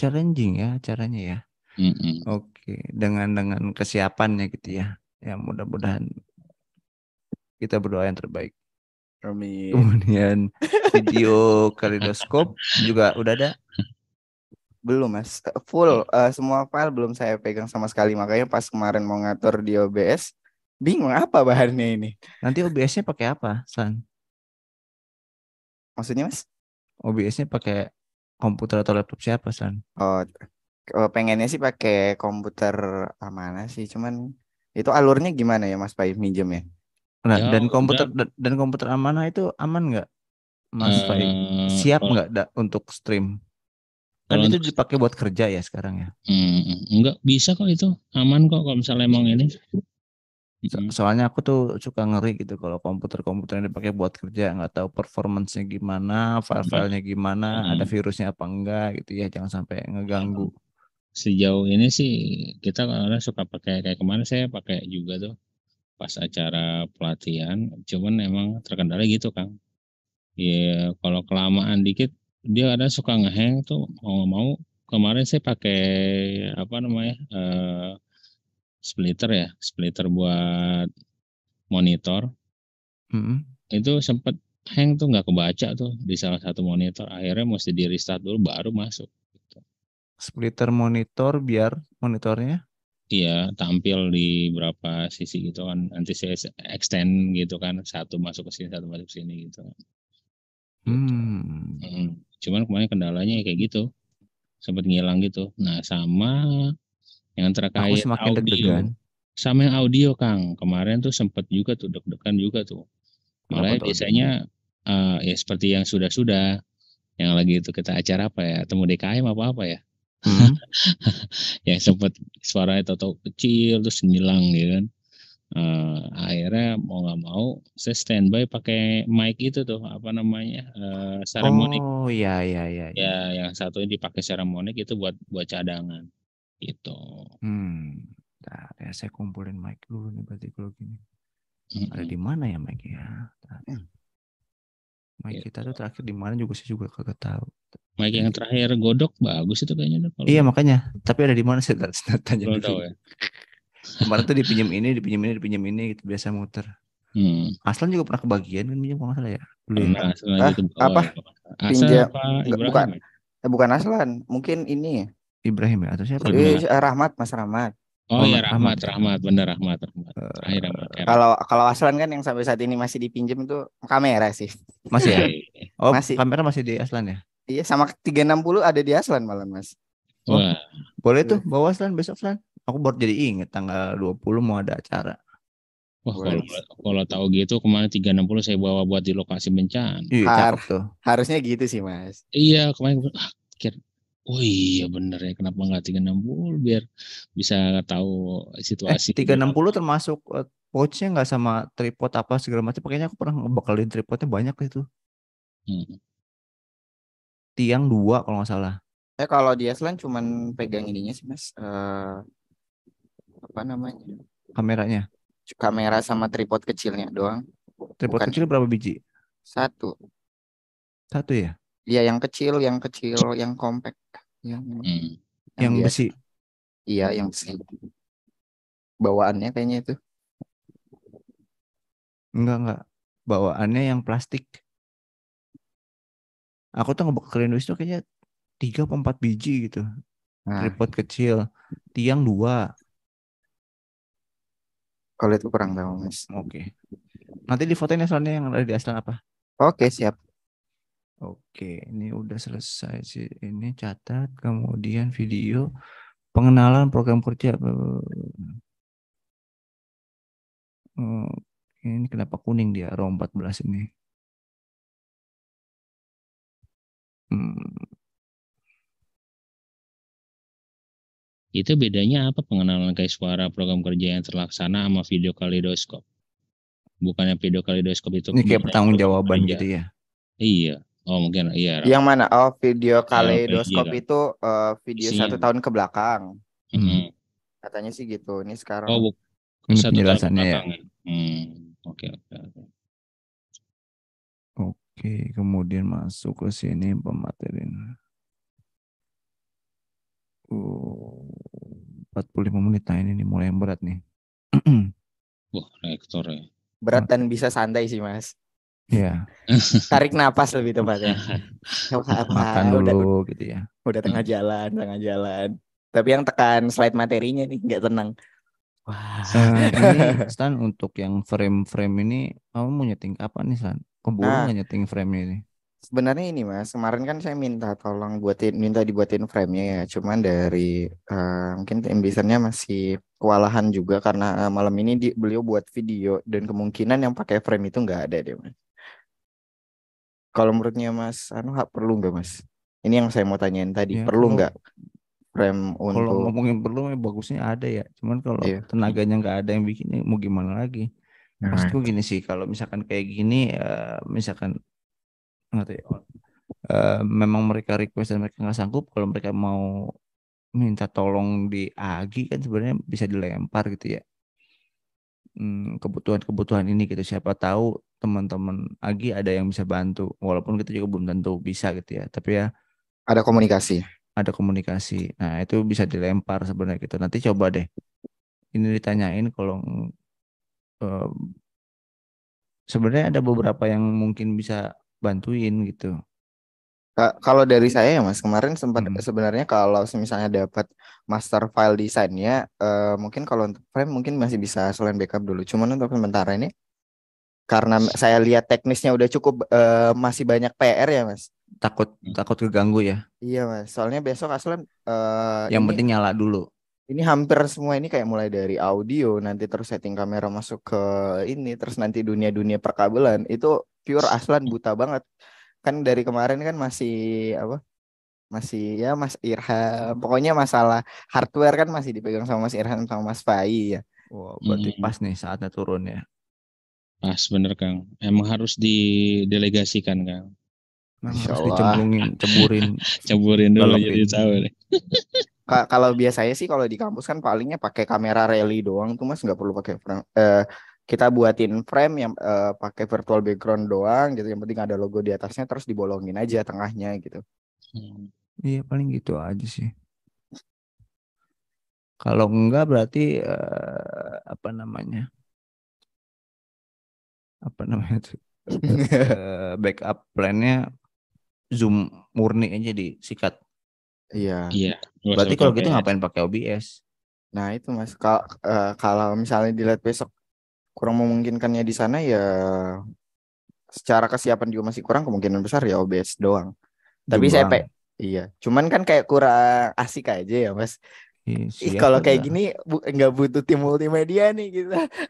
challenging ya caranya ya. Mm -mm. Oke dengan dengan kesiapannya gitu ya. Ya mudah-mudahan kita berdoa yang terbaik. Amin. Kemudian video kaleidoskop juga udah ada? Belum mas, full uh, semua file belum saya pegang sama sekali makanya pas kemarin mau ngatur di OBS Bingung apa bahannya ini? Nanti OBS-nya pakai apa, San? Maksudnya, Mas? OBS-nya pakai komputer atau laptop siapa, San? Oh, oh, pengennya sih pakai komputer amanah sih, cuman itu alurnya gimana ya, Mas Pai minjem ya? Nah, ya, dan komputer dan komputer amanah itu aman nggak, Mas Pai? Eh, Siap nggak da- untuk stream? Kan itu dipakai buat kerja ya sekarang ya? Hmm, enggak bisa kok itu aman kok kalau misalnya emang ini soalnya aku tuh suka ngeri gitu kalau komputer-komputer yang dipakai buat kerja nggak tahu performancenya gimana, file-filenya gimana, hmm. ada virusnya apa enggak gitu ya jangan sampai ngeganggu. Sejauh ini sih kita kadang suka pakai kayak kemarin saya pakai juga tuh pas acara pelatihan, cuman emang terkendala gitu Kang. Ya kalau kelamaan dikit dia ada suka ngeheng tuh mau-mau kemarin saya pakai apa namanya uh, splitter ya splitter buat monitor mm-hmm. itu sempet hang tuh nggak kebaca tuh di salah satu monitor akhirnya mesti di restart dulu baru masuk splitter monitor biar monitornya iya tampil di berapa sisi gitu kan nanti saya extend gitu kan satu masuk ke sini satu masuk ke sini gitu kan hmm. hmm. cuman kemarin kendalanya kayak gitu sempat ngilang gitu nah sama yang terkait Aku semakin deg Sama yang audio Kang, kemarin tuh sempet juga tuh deg-degan juga tuh. Malah biasanya uh, ya seperti yang sudah-sudah yang lagi itu kita acara apa ya temu DKM apa apa ya hmm. yang sempat suaranya tahu kecil terus ngilang gitu kan uh, akhirnya mau nggak mau saya standby pakai mic itu tuh apa namanya uh, eh, seremonik oh ya ya ya ya yang satu ini dipakai seremonik itu buat buat cadangan gitu. Hmm. Bentar, ya saya kumpulin mic dulu nih berarti kalau gini. Mm -hmm. Ada di mana ya, ya hmm. mic ya? Bentar. Mic gitu. kita tuh terakhir di mana juga saya juga kagak tahu. Mic yang terakhir godok bagus itu kayaknya Kalau iya makanya. Tapi ada di mana saya tanya dulu. Tahu ya. Kemarin tuh dipinjam ini, dipinjam ini, dipinjam ini gitu biasa muter. Hmm. Aslan juga pernah kebagian kan pinjam kalau salah ya. Pernah, Aslan ah, apa? Iya, pinjam, apa? Ibrahim, bukan. Ya? Eh, bukan Aslan, mungkin ini ya. Ibrahim ya atau siapa? Eh, Rahmat, Mas Rahmat. Oh, oh iya, ya Rahmat, Rahmat, Rahmat, bener eh, Rahmat, Rahmat. Terakhir Rahmat. Kalau kalau Aslan kan yang sampai saat ini masih dipinjam itu kamera sih. Masih ya? Iya, iya. Oh, masih. kamera masih di Aslan ya? Iya, sama 360 ada di Aslan malam, Mas. Oh, Wah. Boleh tuh bawa Aslan besok, Aslan. Aku baru jadi inget tanggal 20 mau ada acara. Wah, kalau, kalau tahu gitu kemarin 360 saya bawa buat di lokasi bencana. Iya, Har Harusnya gitu sih, Mas. Iya, kemarin ah, Oh iya bener ya kenapa nggak 360 biar bisa tahu situasi. Eh, 360 puluh termasuk eh, pouchnya nggak sama tripod apa segala macam. Pokoknya aku pernah ngebekalin tripodnya banyak itu. Hmm. Tiang dua kalau nggak salah. Eh kalau dia Aslan cuman pegang ininya sih mas. Uh, apa namanya? Kameranya. Kamera sama tripod kecilnya doang. Tripod Bukan. kecil berapa biji? Satu. Satu ya? Iya yang kecil, yang kecil, yang compact yang iya. hmm. yang, yang besi iya yang besi bawaannya kayaknya itu enggak enggak bawaannya yang plastik aku tuh ngebuka wis tuh kayaknya tiga atau empat biji gitu nah. tripod kecil tiang dua kalau itu kurang tahu mas oke okay. nanti di fotonya soalnya yang ada di asal apa oke okay, siap Oke, ini udah selesai sih. Ini catat, kemudian video pengenalan program kerja. Ini kenapa kuning dia rom 14 ini? Hmm. Itu bedanya apa pengenalan kayak suara program kerja yang terlaksana sama video kaleidoskop? Bukannya video kaleidoskop itu ini kayak jawaban gitu ya? Iya Oh mungkin iya. Yang mana? Oh video iya, kaleidoskop itu uh, video Isinya. satu tahun ke belakang. Mm-hmm. hmm Katanya sih gitu. Ini sekarang. Oh bu- satu penjelasannya ya. Hmm, oke oke. oke. Oke kemudian masuk ke sini pematerin. Uh, 45 menit nah ini nih mulai yang berat nih. Wah, rektor ya. Berat dan bisa santai sih, Mas. Iya. Tarik napas lebih tepatnya. Makan dulu udah, gitu ya. Udah tengah hmm. jalan, tengah jalan. Tapi yang tekan slide materinya nih nggak tenang. Wah. Stan untuk yang frame-frame ini kamu mau nyeting apa nih Stan? Kebun nah, nyeting frame ini? Sebenarnya ini Mas, kemarin kan saya minta tolong buatin minta dibuatin frame-nya ya. Cuman dari uh, mungkin tim masih kewalahan juga karena uh, malam ini di, beliau buat video dan kemungkinan yang pakai frame itu nggak ada deh Mas kalau menurutnya Mas Anu perlu nggak Mas? Ini yang saya mau tanyain tadi, ya, perlu nggak rem kalau untuk Kalau ngomongin perlu ya bagusnya ada ya. Cuman kalau iya. tenaganya nggak ada yang bikin mau gimana lagi? Nah. Maksudku gini sih, kalau misalkan kayak gini uh, misalkan nanti uh, oh, eh, memang mereka request dan mereka nggak sanggup kalau mereka mau minta tolong di Agi kan sebenarnya bisa dilempar gitu ya hmm, kebutuhan-kebutuhan ini gitu siapa tahu teman-teman lagi ada yang bisa bantu walaupun kita juga belum tentu bisa gitu ya tapi ya ada komunikasi ada komunikasi nah itu bisa dilempar sebenarnya gitu nanti coba deh ini ditanyain kalau um, sebenarnya ada beberapa yang mungkin bisa bantuin gitu kalau dari saya ya mas kemarin sempat hmm. sebenarnya kalau misalnya dapat master file desainnya uh, mungkin kalau untuk frame mungkin masih bisa selain backup dulu cuman untuk sementara ini karena saya lihat teknisnya udah cukup uh, masih banyak PR ya mas takut takut keganggu ya iya mas soalnya besok aslan uh, eh, yang ini, penting nyala dulu ini hampir semua ini kayak mulai dari audio nanti terus setting kamera masuk ke ini terus nanti dunia dunia perkabelan itu pure aslan buta banget kan dari kemarin kan masih apa masih ya mas Irha. pokoknya masalah hardware kan masih dipegang sama mas Irham sama mas Fai ya Wow, hmm. berarti hmm. pas nih saatnya turun ya. Ah sebenernya Kang, emang harus didelegasikan Kang. Memang harus dicemplungin, ceburin, ceburin dulu Dalam jadi tahu deh. kalau biasanya sih kalau di kampus kan palingnya pakai kamera rally doang tuh Mas nggak perlu pakai frame. Eh, kita buatin frame yang eh, pakai virtual background doang gitu yang penting ada logo di atasnya terus dibolongin aja tengahnya gitu. Hmm. Iya paling gitu aja sih. Kalau enggak berarti eh, apa namanya? apa namanya itu eh, backup plannya zoom murni aja di sikat iya iya berarti kalau gitu iya. ngapain pakai OBS nah itu mas kalau uh, eh, kalau misalnya dilihat besok kurang memungkinkannya di sana ya secara kesiapan juga masih kurang kemungkinan besar ya OBS doang tapi saya pe iya cuman kan kayak kurang asik aja ya mas iya, Ih, kalau kayak gini bu nggak butuh tim multimedia nih gitu.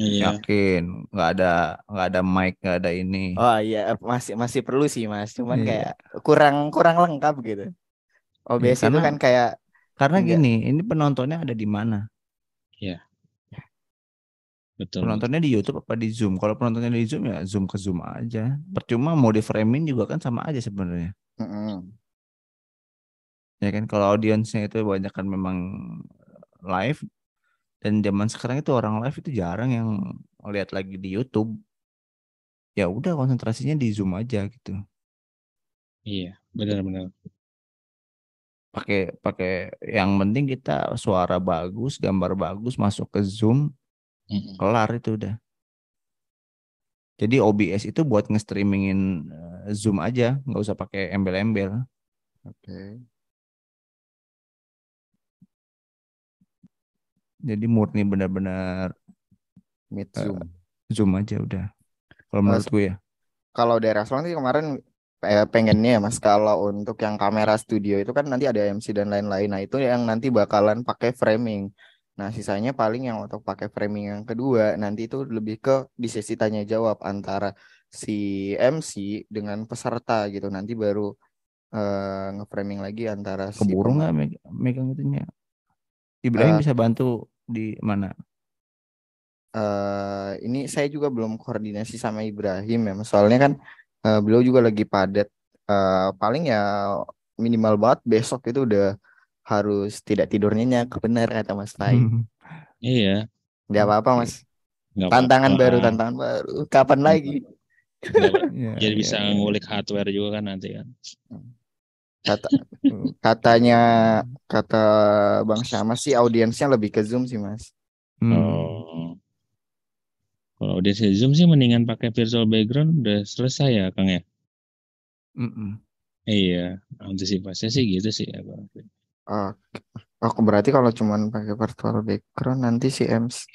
Iya. Yakin, nggak ada nggak ada mic, nggak ada ini. Oh iya, masih masih perlu sih mas, cuman iya. kayak kurang kurang lengkap gitu. OBS oh, ya, karena, kan kayak karena enggak. gini, ini penontonnya ada di mana? Iya. Betul. Penontonnya di YouTube apa di Zoom? Kalau penontonnya di Zoom ya Zoom ke Zoom aja. Percuma mau di framing juga kan sama aja sebenarnya. Mm -hmm. Ya kan kalau audiensnya itu banyak kan memang live dan zaman sekarang itu orang live itu jarang yang lihat lagi di YouTube ya udah konsentrasinya di Zoom aja gitu iya benar-benar pakai pakai yang penting kita suara bagus gambar bagus masuk ke Zoom mm-hmm. kelar itu udah jadi OBS itu buat nge-streamingin eh, Zoom aja, nggak usah pakai embel-embel. Oke. Okay. jadi murni benar-benar meet eh, zoom uh, zoom aja udah kalau menurut gue ya kalau daerah Solo nanti kemarin eh, pengennya ya mas kalau untuk yang kamera studio itu kan nanti ada MC dan lain-lain nah itu yang nanti bakalan pakai framing nah sisanya paling yang untuk pakai framing yang kedua nanti itu lebih ke di sesi tanya jawab antara si MC dengan peserta gitu nanti baru uh, eh, framing lagi antara keburu si nggak meg megang itunya Ibrahim uh, bisa bantu di mana? Uh, ini saya juga belum koordinasi sama Ibrahim ya, soalnya kan uh, beliau juga lagi padat. Uh, paling ya minimal banget besok itu udah harus tidak tidurnya nyak bener kata Mas Tai. Hmm. iya. Gak apa-apa Mas. Gak tantangan apa -apa. baru, tantangan baru. Kapan lagi? Gak, jadi iya, bisa iya, iya. ngulik hardware juga kan nanti kan. Hmm kata mm, katanya kata Bang Syama sih audiensnya lebih ke Zoom sih Mas. Hmm. Oh. Kalau audiens Zoom sih mendingan pakai virtual background udah selesai ya Kang ya. Mm-mm. Iya, antisipasinya sih gitu sih ya Bang. Oh, oh berarti kalau cuman pakai virtual background nanti si MC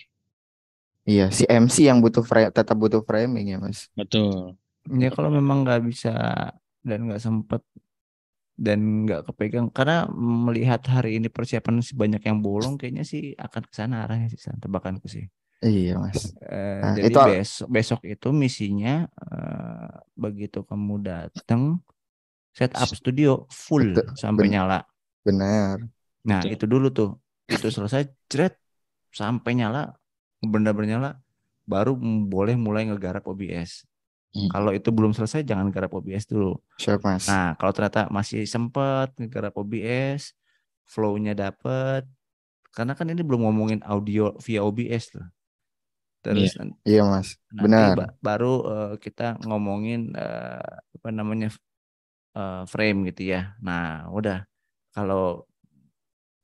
Iya, si MC yang butuh frame, tetap butuh framing ya, Mas. Betul. Ya kalau memang nggak bisa dan nggak sempet dan nggak kepegang karena melihat hari ini persiapan banyak yang bolong kayaknya sih akan ke sana arahnya sih San, tebakanku sih. Iya mas. Uh, nah, jadi itu... besok besok itu misinya uh, begitu kamu datang setup studio full Betul. sampai Bener. nyala. Benar. Nah Betul. itu dulu tuh itu selesai jret sampai nyala benar-benar nyala baru boleh mulai ngegarap OBS. Hmm. Kalau itu belum selesai jangan garap OBS dulu. Siap, Mas. Nah, kalau ternyata masih sempat garap OBS, flow-nya dapet. Karena kan ini belum ngomongin audio via OBS loh. Terus yeah. iya, Mas. Benar. Ba baru uh, kita ngomongin uh, apa namanya uh, frame gitu ya. Nah, udah kalau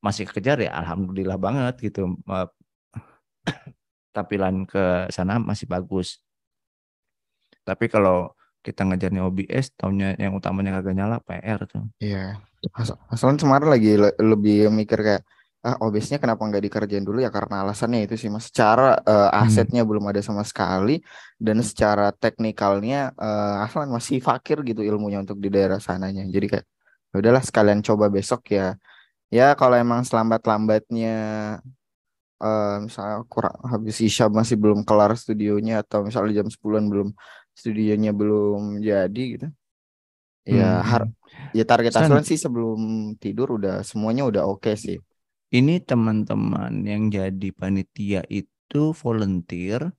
masih kejar ya alhamdulillah banget gitu. Uh, tampilan ke sana masih bagus. Tapi kalau kita ngajarnya OBS, tahunnya yang utamanya kagak nyala PR tuh. Iya. Mas Aslan kemarin lagi le lebih mikir kayak ah OBS-nya kenapa nggak dikerjain dulu ya karena alasannya itu sih mas secara uh, asetnya hmm. belum ada sama sekali dan secara teknikalnya uh, eh, Aslan masih fakir gitu ilmunya untuk di daerah sananya jadi kayak ya udahlah sekalian coba besok ya ya kalau emang selambat lambatnya uh, eh, misalnya kurang habis isya masih belum kelar studionya atau misalnya jam 10-an belum studionya belum jadi gitu ya hmm. hmm. har ya target asuransi sih sebelum tidur udah semuanya udah oke okay sih ini teman-teman yang jadi panitia itu volunteer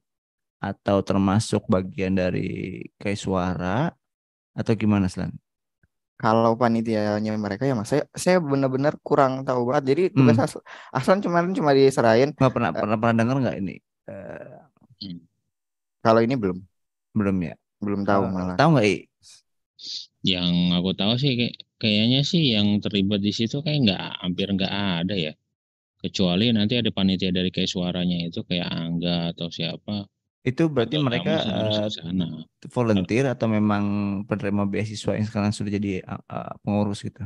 atau termasuk bagian dari kayak suara atau gimana Slan? Kalau panitianya mereka ya mas, saya saya benar-benar kurang tahu banget. Jadi tugas hmm. Aslan, Aslan cuma diserahin. Nggak pernah uh, pernah pernah dengar nggak ini? Uh, kalau ini belum. Belum ya? Belum tahu malah. Tahu nggak, I? Yang aku tahu sih kayak, kayaknya sih yang terlibat di situ kayak nggak hampir nggak ada ya. Kecuali nanti ada panitia dari kayak suaranya itu kayak Angga atau siapa. Itu berarti atau mereka uh, volunteer atau memang penerima beasiswa yang sekarang sudah jadi uh, pengurus gitu?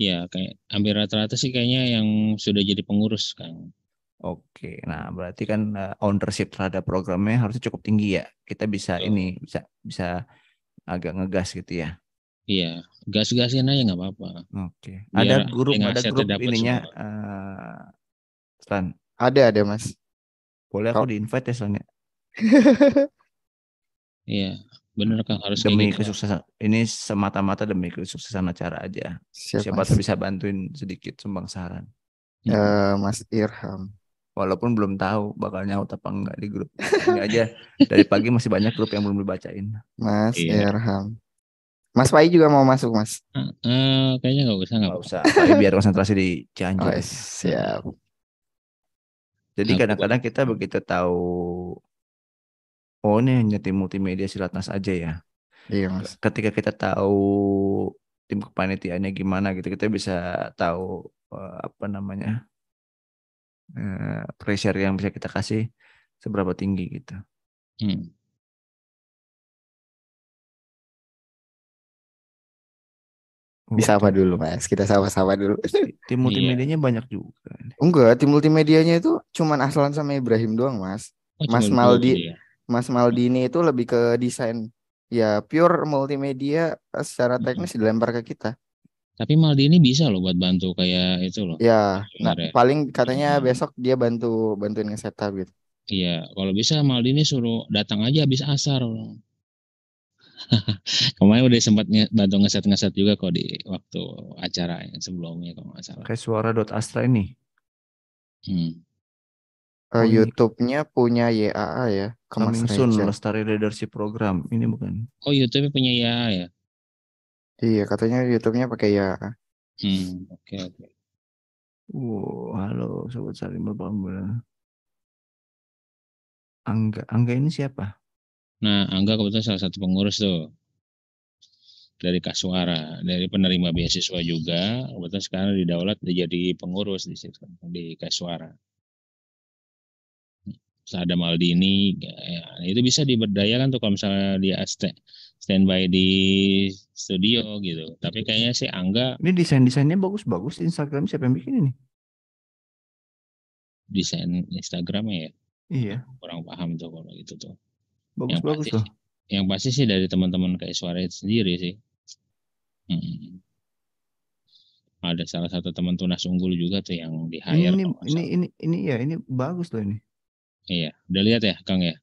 Ya, kayak hampir rata-rata sih kayaknya yang sudah jadi pengurus kan. Oke, nah berarti kan uh, ownership terhadap programnya harusnya cukup tinggi ya. Kita bisa Betul. ini bisa bisa agak ngegas gitu ya. Iya, gas-gasin aja nggak apa-apa. Oke. Biar ada grup ada grup ininya uh, Stan. Ada ada Mas. Boleh aku Kau... di invite ya Stan ya? iya, benar kan harus demi gitu. kesuksesan. Ini semata-mata demi kesuksesan acara aja. Siapa bisa bantuin sedikit sumbang saran. Uh, mas Irham walaupun belum tahu bakal nyaut apa enggak di grup. Ini aja dari pagi masih banyak grup yang belum dibacain. Mas iya. Irham. Mas Pai juga mau masuk, Mas. Uh, kayaknya nggak usah, nggak usah. Pai biar konsentrasi di Cianjur. Oh, siap. Jadi kadang-kadang kita begitu tahu oh ini hanya tim multimedia silatnas aja ya. Iya, Mas. Ketika kita tahu tim kepanitiaannya gimana gitu, kita bisa tahu eh, apa namanya? Eh, pressure yang bisa kita kasih seberapa tinggi gitu. Hmm. Bisa gitu. apa dulu mas? Kita sama-sama dulu. Tim multimedia iya. banyak juga. Enggak, tim multimedia-nya itu cuman aslan sama Ibrahim doang mas. Oh, mas Maldi, Mas Maldini itu lebih ke desain. Ya pure multimedia eh, secara hmm. teknis dilempar ke kita. Tapi Maldini bisa loh buat bantu kayak itu loh. Ya, nah, ya. paling katanya hmm. besok dia bantu bantuin nge-setup gitu. Iya, kalau bisa Maldini suruh datang aja habis asar. Kemarin udah sempat nge bantu ngeset ngeset juga kok di waktu acara yang sebelumnya kalau nggak salah. Kayak suara dot Astra ini. Hmm. Uh, oh, YouTube-nya punya YAA ya. Kemarin Sun Lestari Leadership Program. Ini bukan. Oh, YouTube-nya punya YAA ya. Iya, katanya YouTube-nya pakai ya. Hmm, oke okay, oke. Okay. Wow, halo sobat apa kabar? Angga, Angga ini siapa? Nah, Angga kebetulan salah satu pengurus tuh dari Kasuara, dari penerima beasiswa juga. Kebetulan sekarang di Daulat jadi pengurus di situ di Kasuara. Ada Maldini, ya, itu bisa diberdayakan tuh kalau misalnya di Aztec standby di studio gitu. Tapi kayaknya sih Angga. Ini desain desainnya bagus-bagus Instagram siapa yang bikin ini? Desain Instagramnya ya. Iya. Kurang paham tuh kalau itu tuh. Bagus-bagus bagus tuh. Yang pasti sih dari teman-teman kayak suara itu sendiri sih. Hmm. Ada salah satu teman tunas unggul juga tuh yang di hire. Ini ini, ini ini ini ya ini bagus loh ini. Iya, udah lihat ya Kang ya.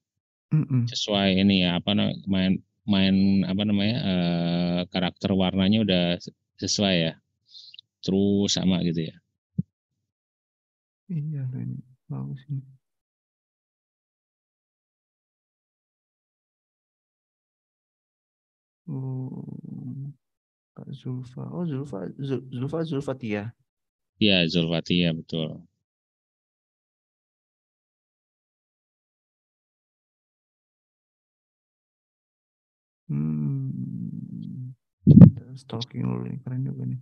Mm-mm. Sesuai ini ya apa main main apa namanya uh, karakter warnanya udah sesuai ya terus sama gitu ya iya ini bagus ini Oh, Zulfa. Oh, Zulfa, Zulfa, Zulfatia. Iya, Zulfatia, betul. stalking dulu nih keren juga nih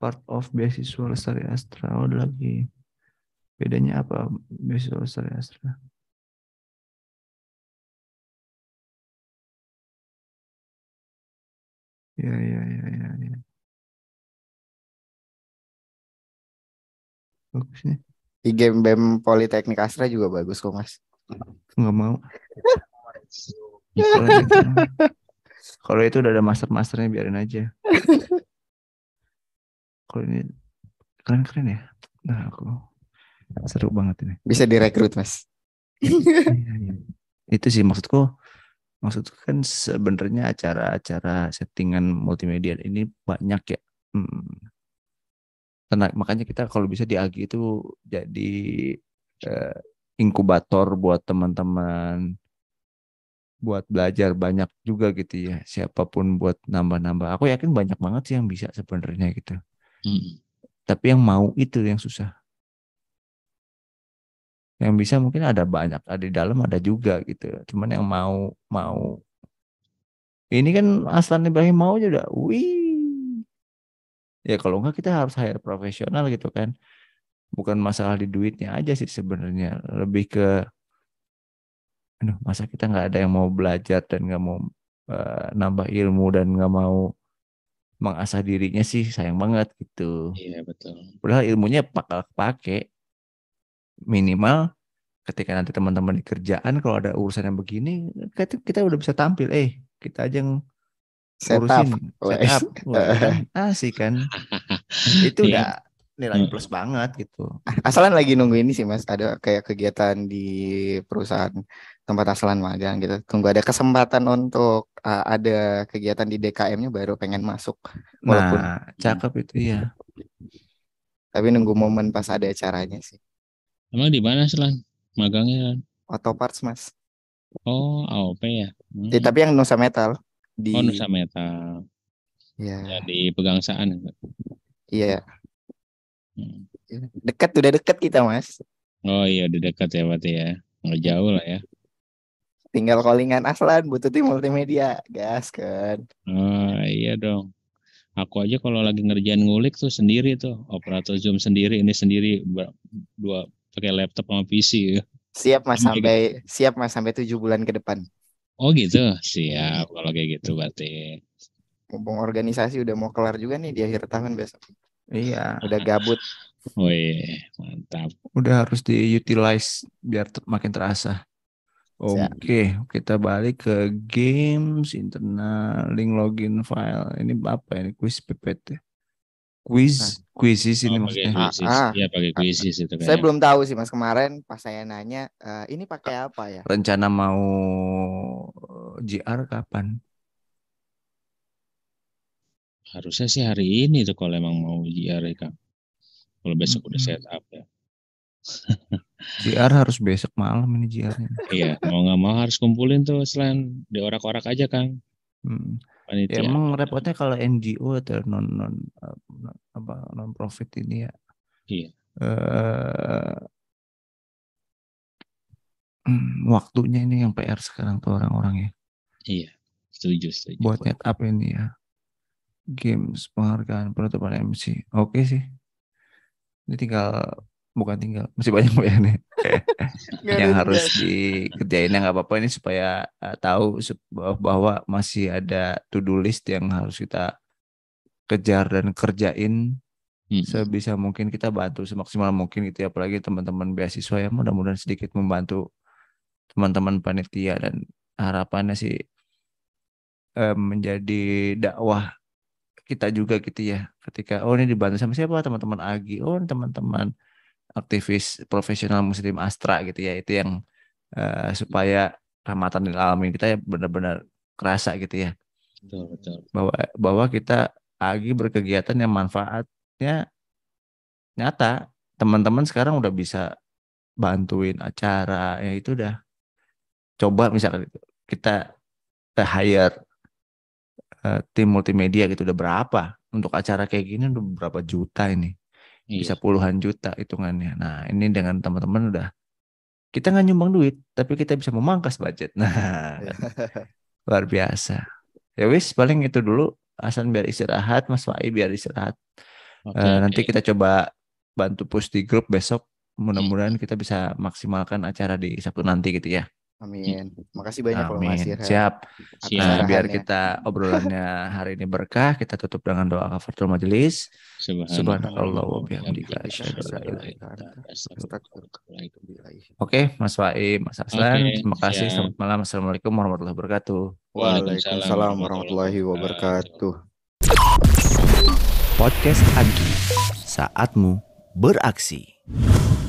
part of beasiswa lestari astra oh, lagi bedanya apa beasiswa lestari astra ya ya ya ya, ya. bagus nih di BEM Politeknik Astra juga bagus kok mas nggak mau kalau itu udah ada master masternya biarin aja kalau ini keren keren ya nah aku seru banget ini bisa direkrut mas iya, iya. itu sih maksudku maksudku kan sebenarnya acara-acara settingan multimedia ini banyak ya hmm. Tenang, makanya kita kalau bisa di AGI itu jadi eh, inkubator buat teman-teman buat belajar banyak juga gitu ya siapapun buat nambah-nambah aku yakin banyak banget sih yang bisa sebenarnya gitu hmm. tapi yang mau itu yang susah yang bisa mungkin ada banyak ada di dalam ada juga gitu cuman yang mau mau ini kan Aslan Ibrahim mau juga wih ya kalau enggak kita harus hire profesional gitu kan bukan masalah di duitnya aja sih sebenarnya lebih ke aduh masa kita nggak ada yang mau belajar dan nggak mau uh, nambah ilmu dan nggak mau mengasah dirinya sih sayang banget gitu iya betul padahal ilmunya bakal pakai minimal ketika nanti teman-teman di kerjaan kalau ada urusan yang begini kita udah bisa tampil eh kita aja yang ngurusin setup, setup. Wah, kan? asik kan itu udah nilai hmm. plus hmm. banget gitu. Asalan lagi nunggu ini sih mas, ada kayak kegiatan di perusahaan tempat asalan magang gitu. Tunggu ada kesempatan untuk uh, ada kegiatan di DKM-nya baru pengen masuk. Walaupun, nah, cakep itu ya. Tapi nunggu momen pas ada acaranya sih. Emang di mana Selan? Magangnya kan? Auto Parts mas. Oh, AOP ya? ya. Hmm. Eh, tapi yang Nusa Metal. Di... Oh Nusa Metal. Iya. Ya. Ya, di Pegangsaan. Iya. Hmm. Dekat udah dekat kita mas. Oh iya udah dekat ya berarti ya. Nggak jauh lah ya. Tinggal callingan Aslan butuh tim multimedia. Gas kan. Oh iya dong. Aku aja kalau lagi ngerjain ngulik tuh sendiri tuh operator Zoom sendiri ini sendiri dua pakai laptop sama PC. Ya. Siap mas sampai siap mas sampai tujuh bulan ke depan. Oh gitu, siap kalau kayak gitu berarti. Mumpung organisasi udah mau kelar juga nih di akhir tahun besok. Iya. Udah gabut. Oh iya, mantap. Udah harus diutilize biar makin terasa. Oke, okay, kita balik ke games internal link login file. Ini apa ini? Quiz PPT. Quiz, nah. sih ini oh, maksudnya. Quizzes. Ah, ya pakai quiz itu kayaknya. Saya belum tahu sih Mas kemarin pas saya nanya, uh, ini pakai apa ya? Rencana mau JR eh, kapan? harusnya sih hari ini tuh kalau emang mau JR ya Kang. Kalau besok hmm. udah set up ya. JR harus besok malam ini JR. Iya, mau nggak mau harus kumpulin tuh selain diorak-orak aja Kang. Hmm. Ya, emang repotnya kalau NGO atau non non eh, apa non profit ini ya. Iya. Uh, waktunya ini yang PR sekarang tuh orang-orang ya. Iya, setuju setuju. Buat net up ini ya. Games penghargaan penutupan MC. Oke sih. Ini tinggal bukan tinggal masih banyak nih yang harus dikerjain nggak apa-apa ini supaya uh, tahu bahwa masih ada to do list yang harus kita kejar dan kerjain hmm. sebisa mungkin kita bantu semaksimal mungkin itu ya apalagi teman-teman beasiswa ya mudah-mudahan sedikit membantu teman-teman panitia dan harapannya sih eh, menjadi dakwah kita juga gitu ya ketika oh ini dibantu sama siapa teman-teman Agi oh teman-teman aktivis profesional muslim Astra gitu ya itu yang uh, supaya rahmatan lil alamin kita ya benar-benar kerasa gitu ya bahwa bahwa kita Agi berkegiatan yang manfaatnya nyata teman-teman sekarang udah bisa bantuin acara ya itu udah coba misalkan kita hire Eh, tim multimedia gitu udah berapa untuk acara kayak gini udah berapa juta ini yes. Iya bisa puluhan juta hitungannya nah ini dengan teman-teman udah kita nggak nyumbang duit tapi kita bisa memangkas budget nah luar biasa ya wis paling itu dulu asal biar istirahat Mas Wai biar istirahat okay, uh, eh, nanti okay. kita coba bantu push di grup besok mudah-mudahan iya. kita bisa maksimalkan acara di Sabtu nanti gitu ya Amin. Gitu. Makasih banyak Amin. loh ya. Siap. nah, biar kita obrolannya hari ini berkah, kita tutup dengan doa kafatul majelis. Subhanallah wa bihamdika asyhadu an la Oke, Mas Wai, Mas Aslan, okay, terima kasih. Siap. Selamat malam. Assalamualaikum warahmatullahi wabarakatuh. Waalaikumsalam warahmatullahi wabarakatuh. Podcast Agi. Saatmu beraksi.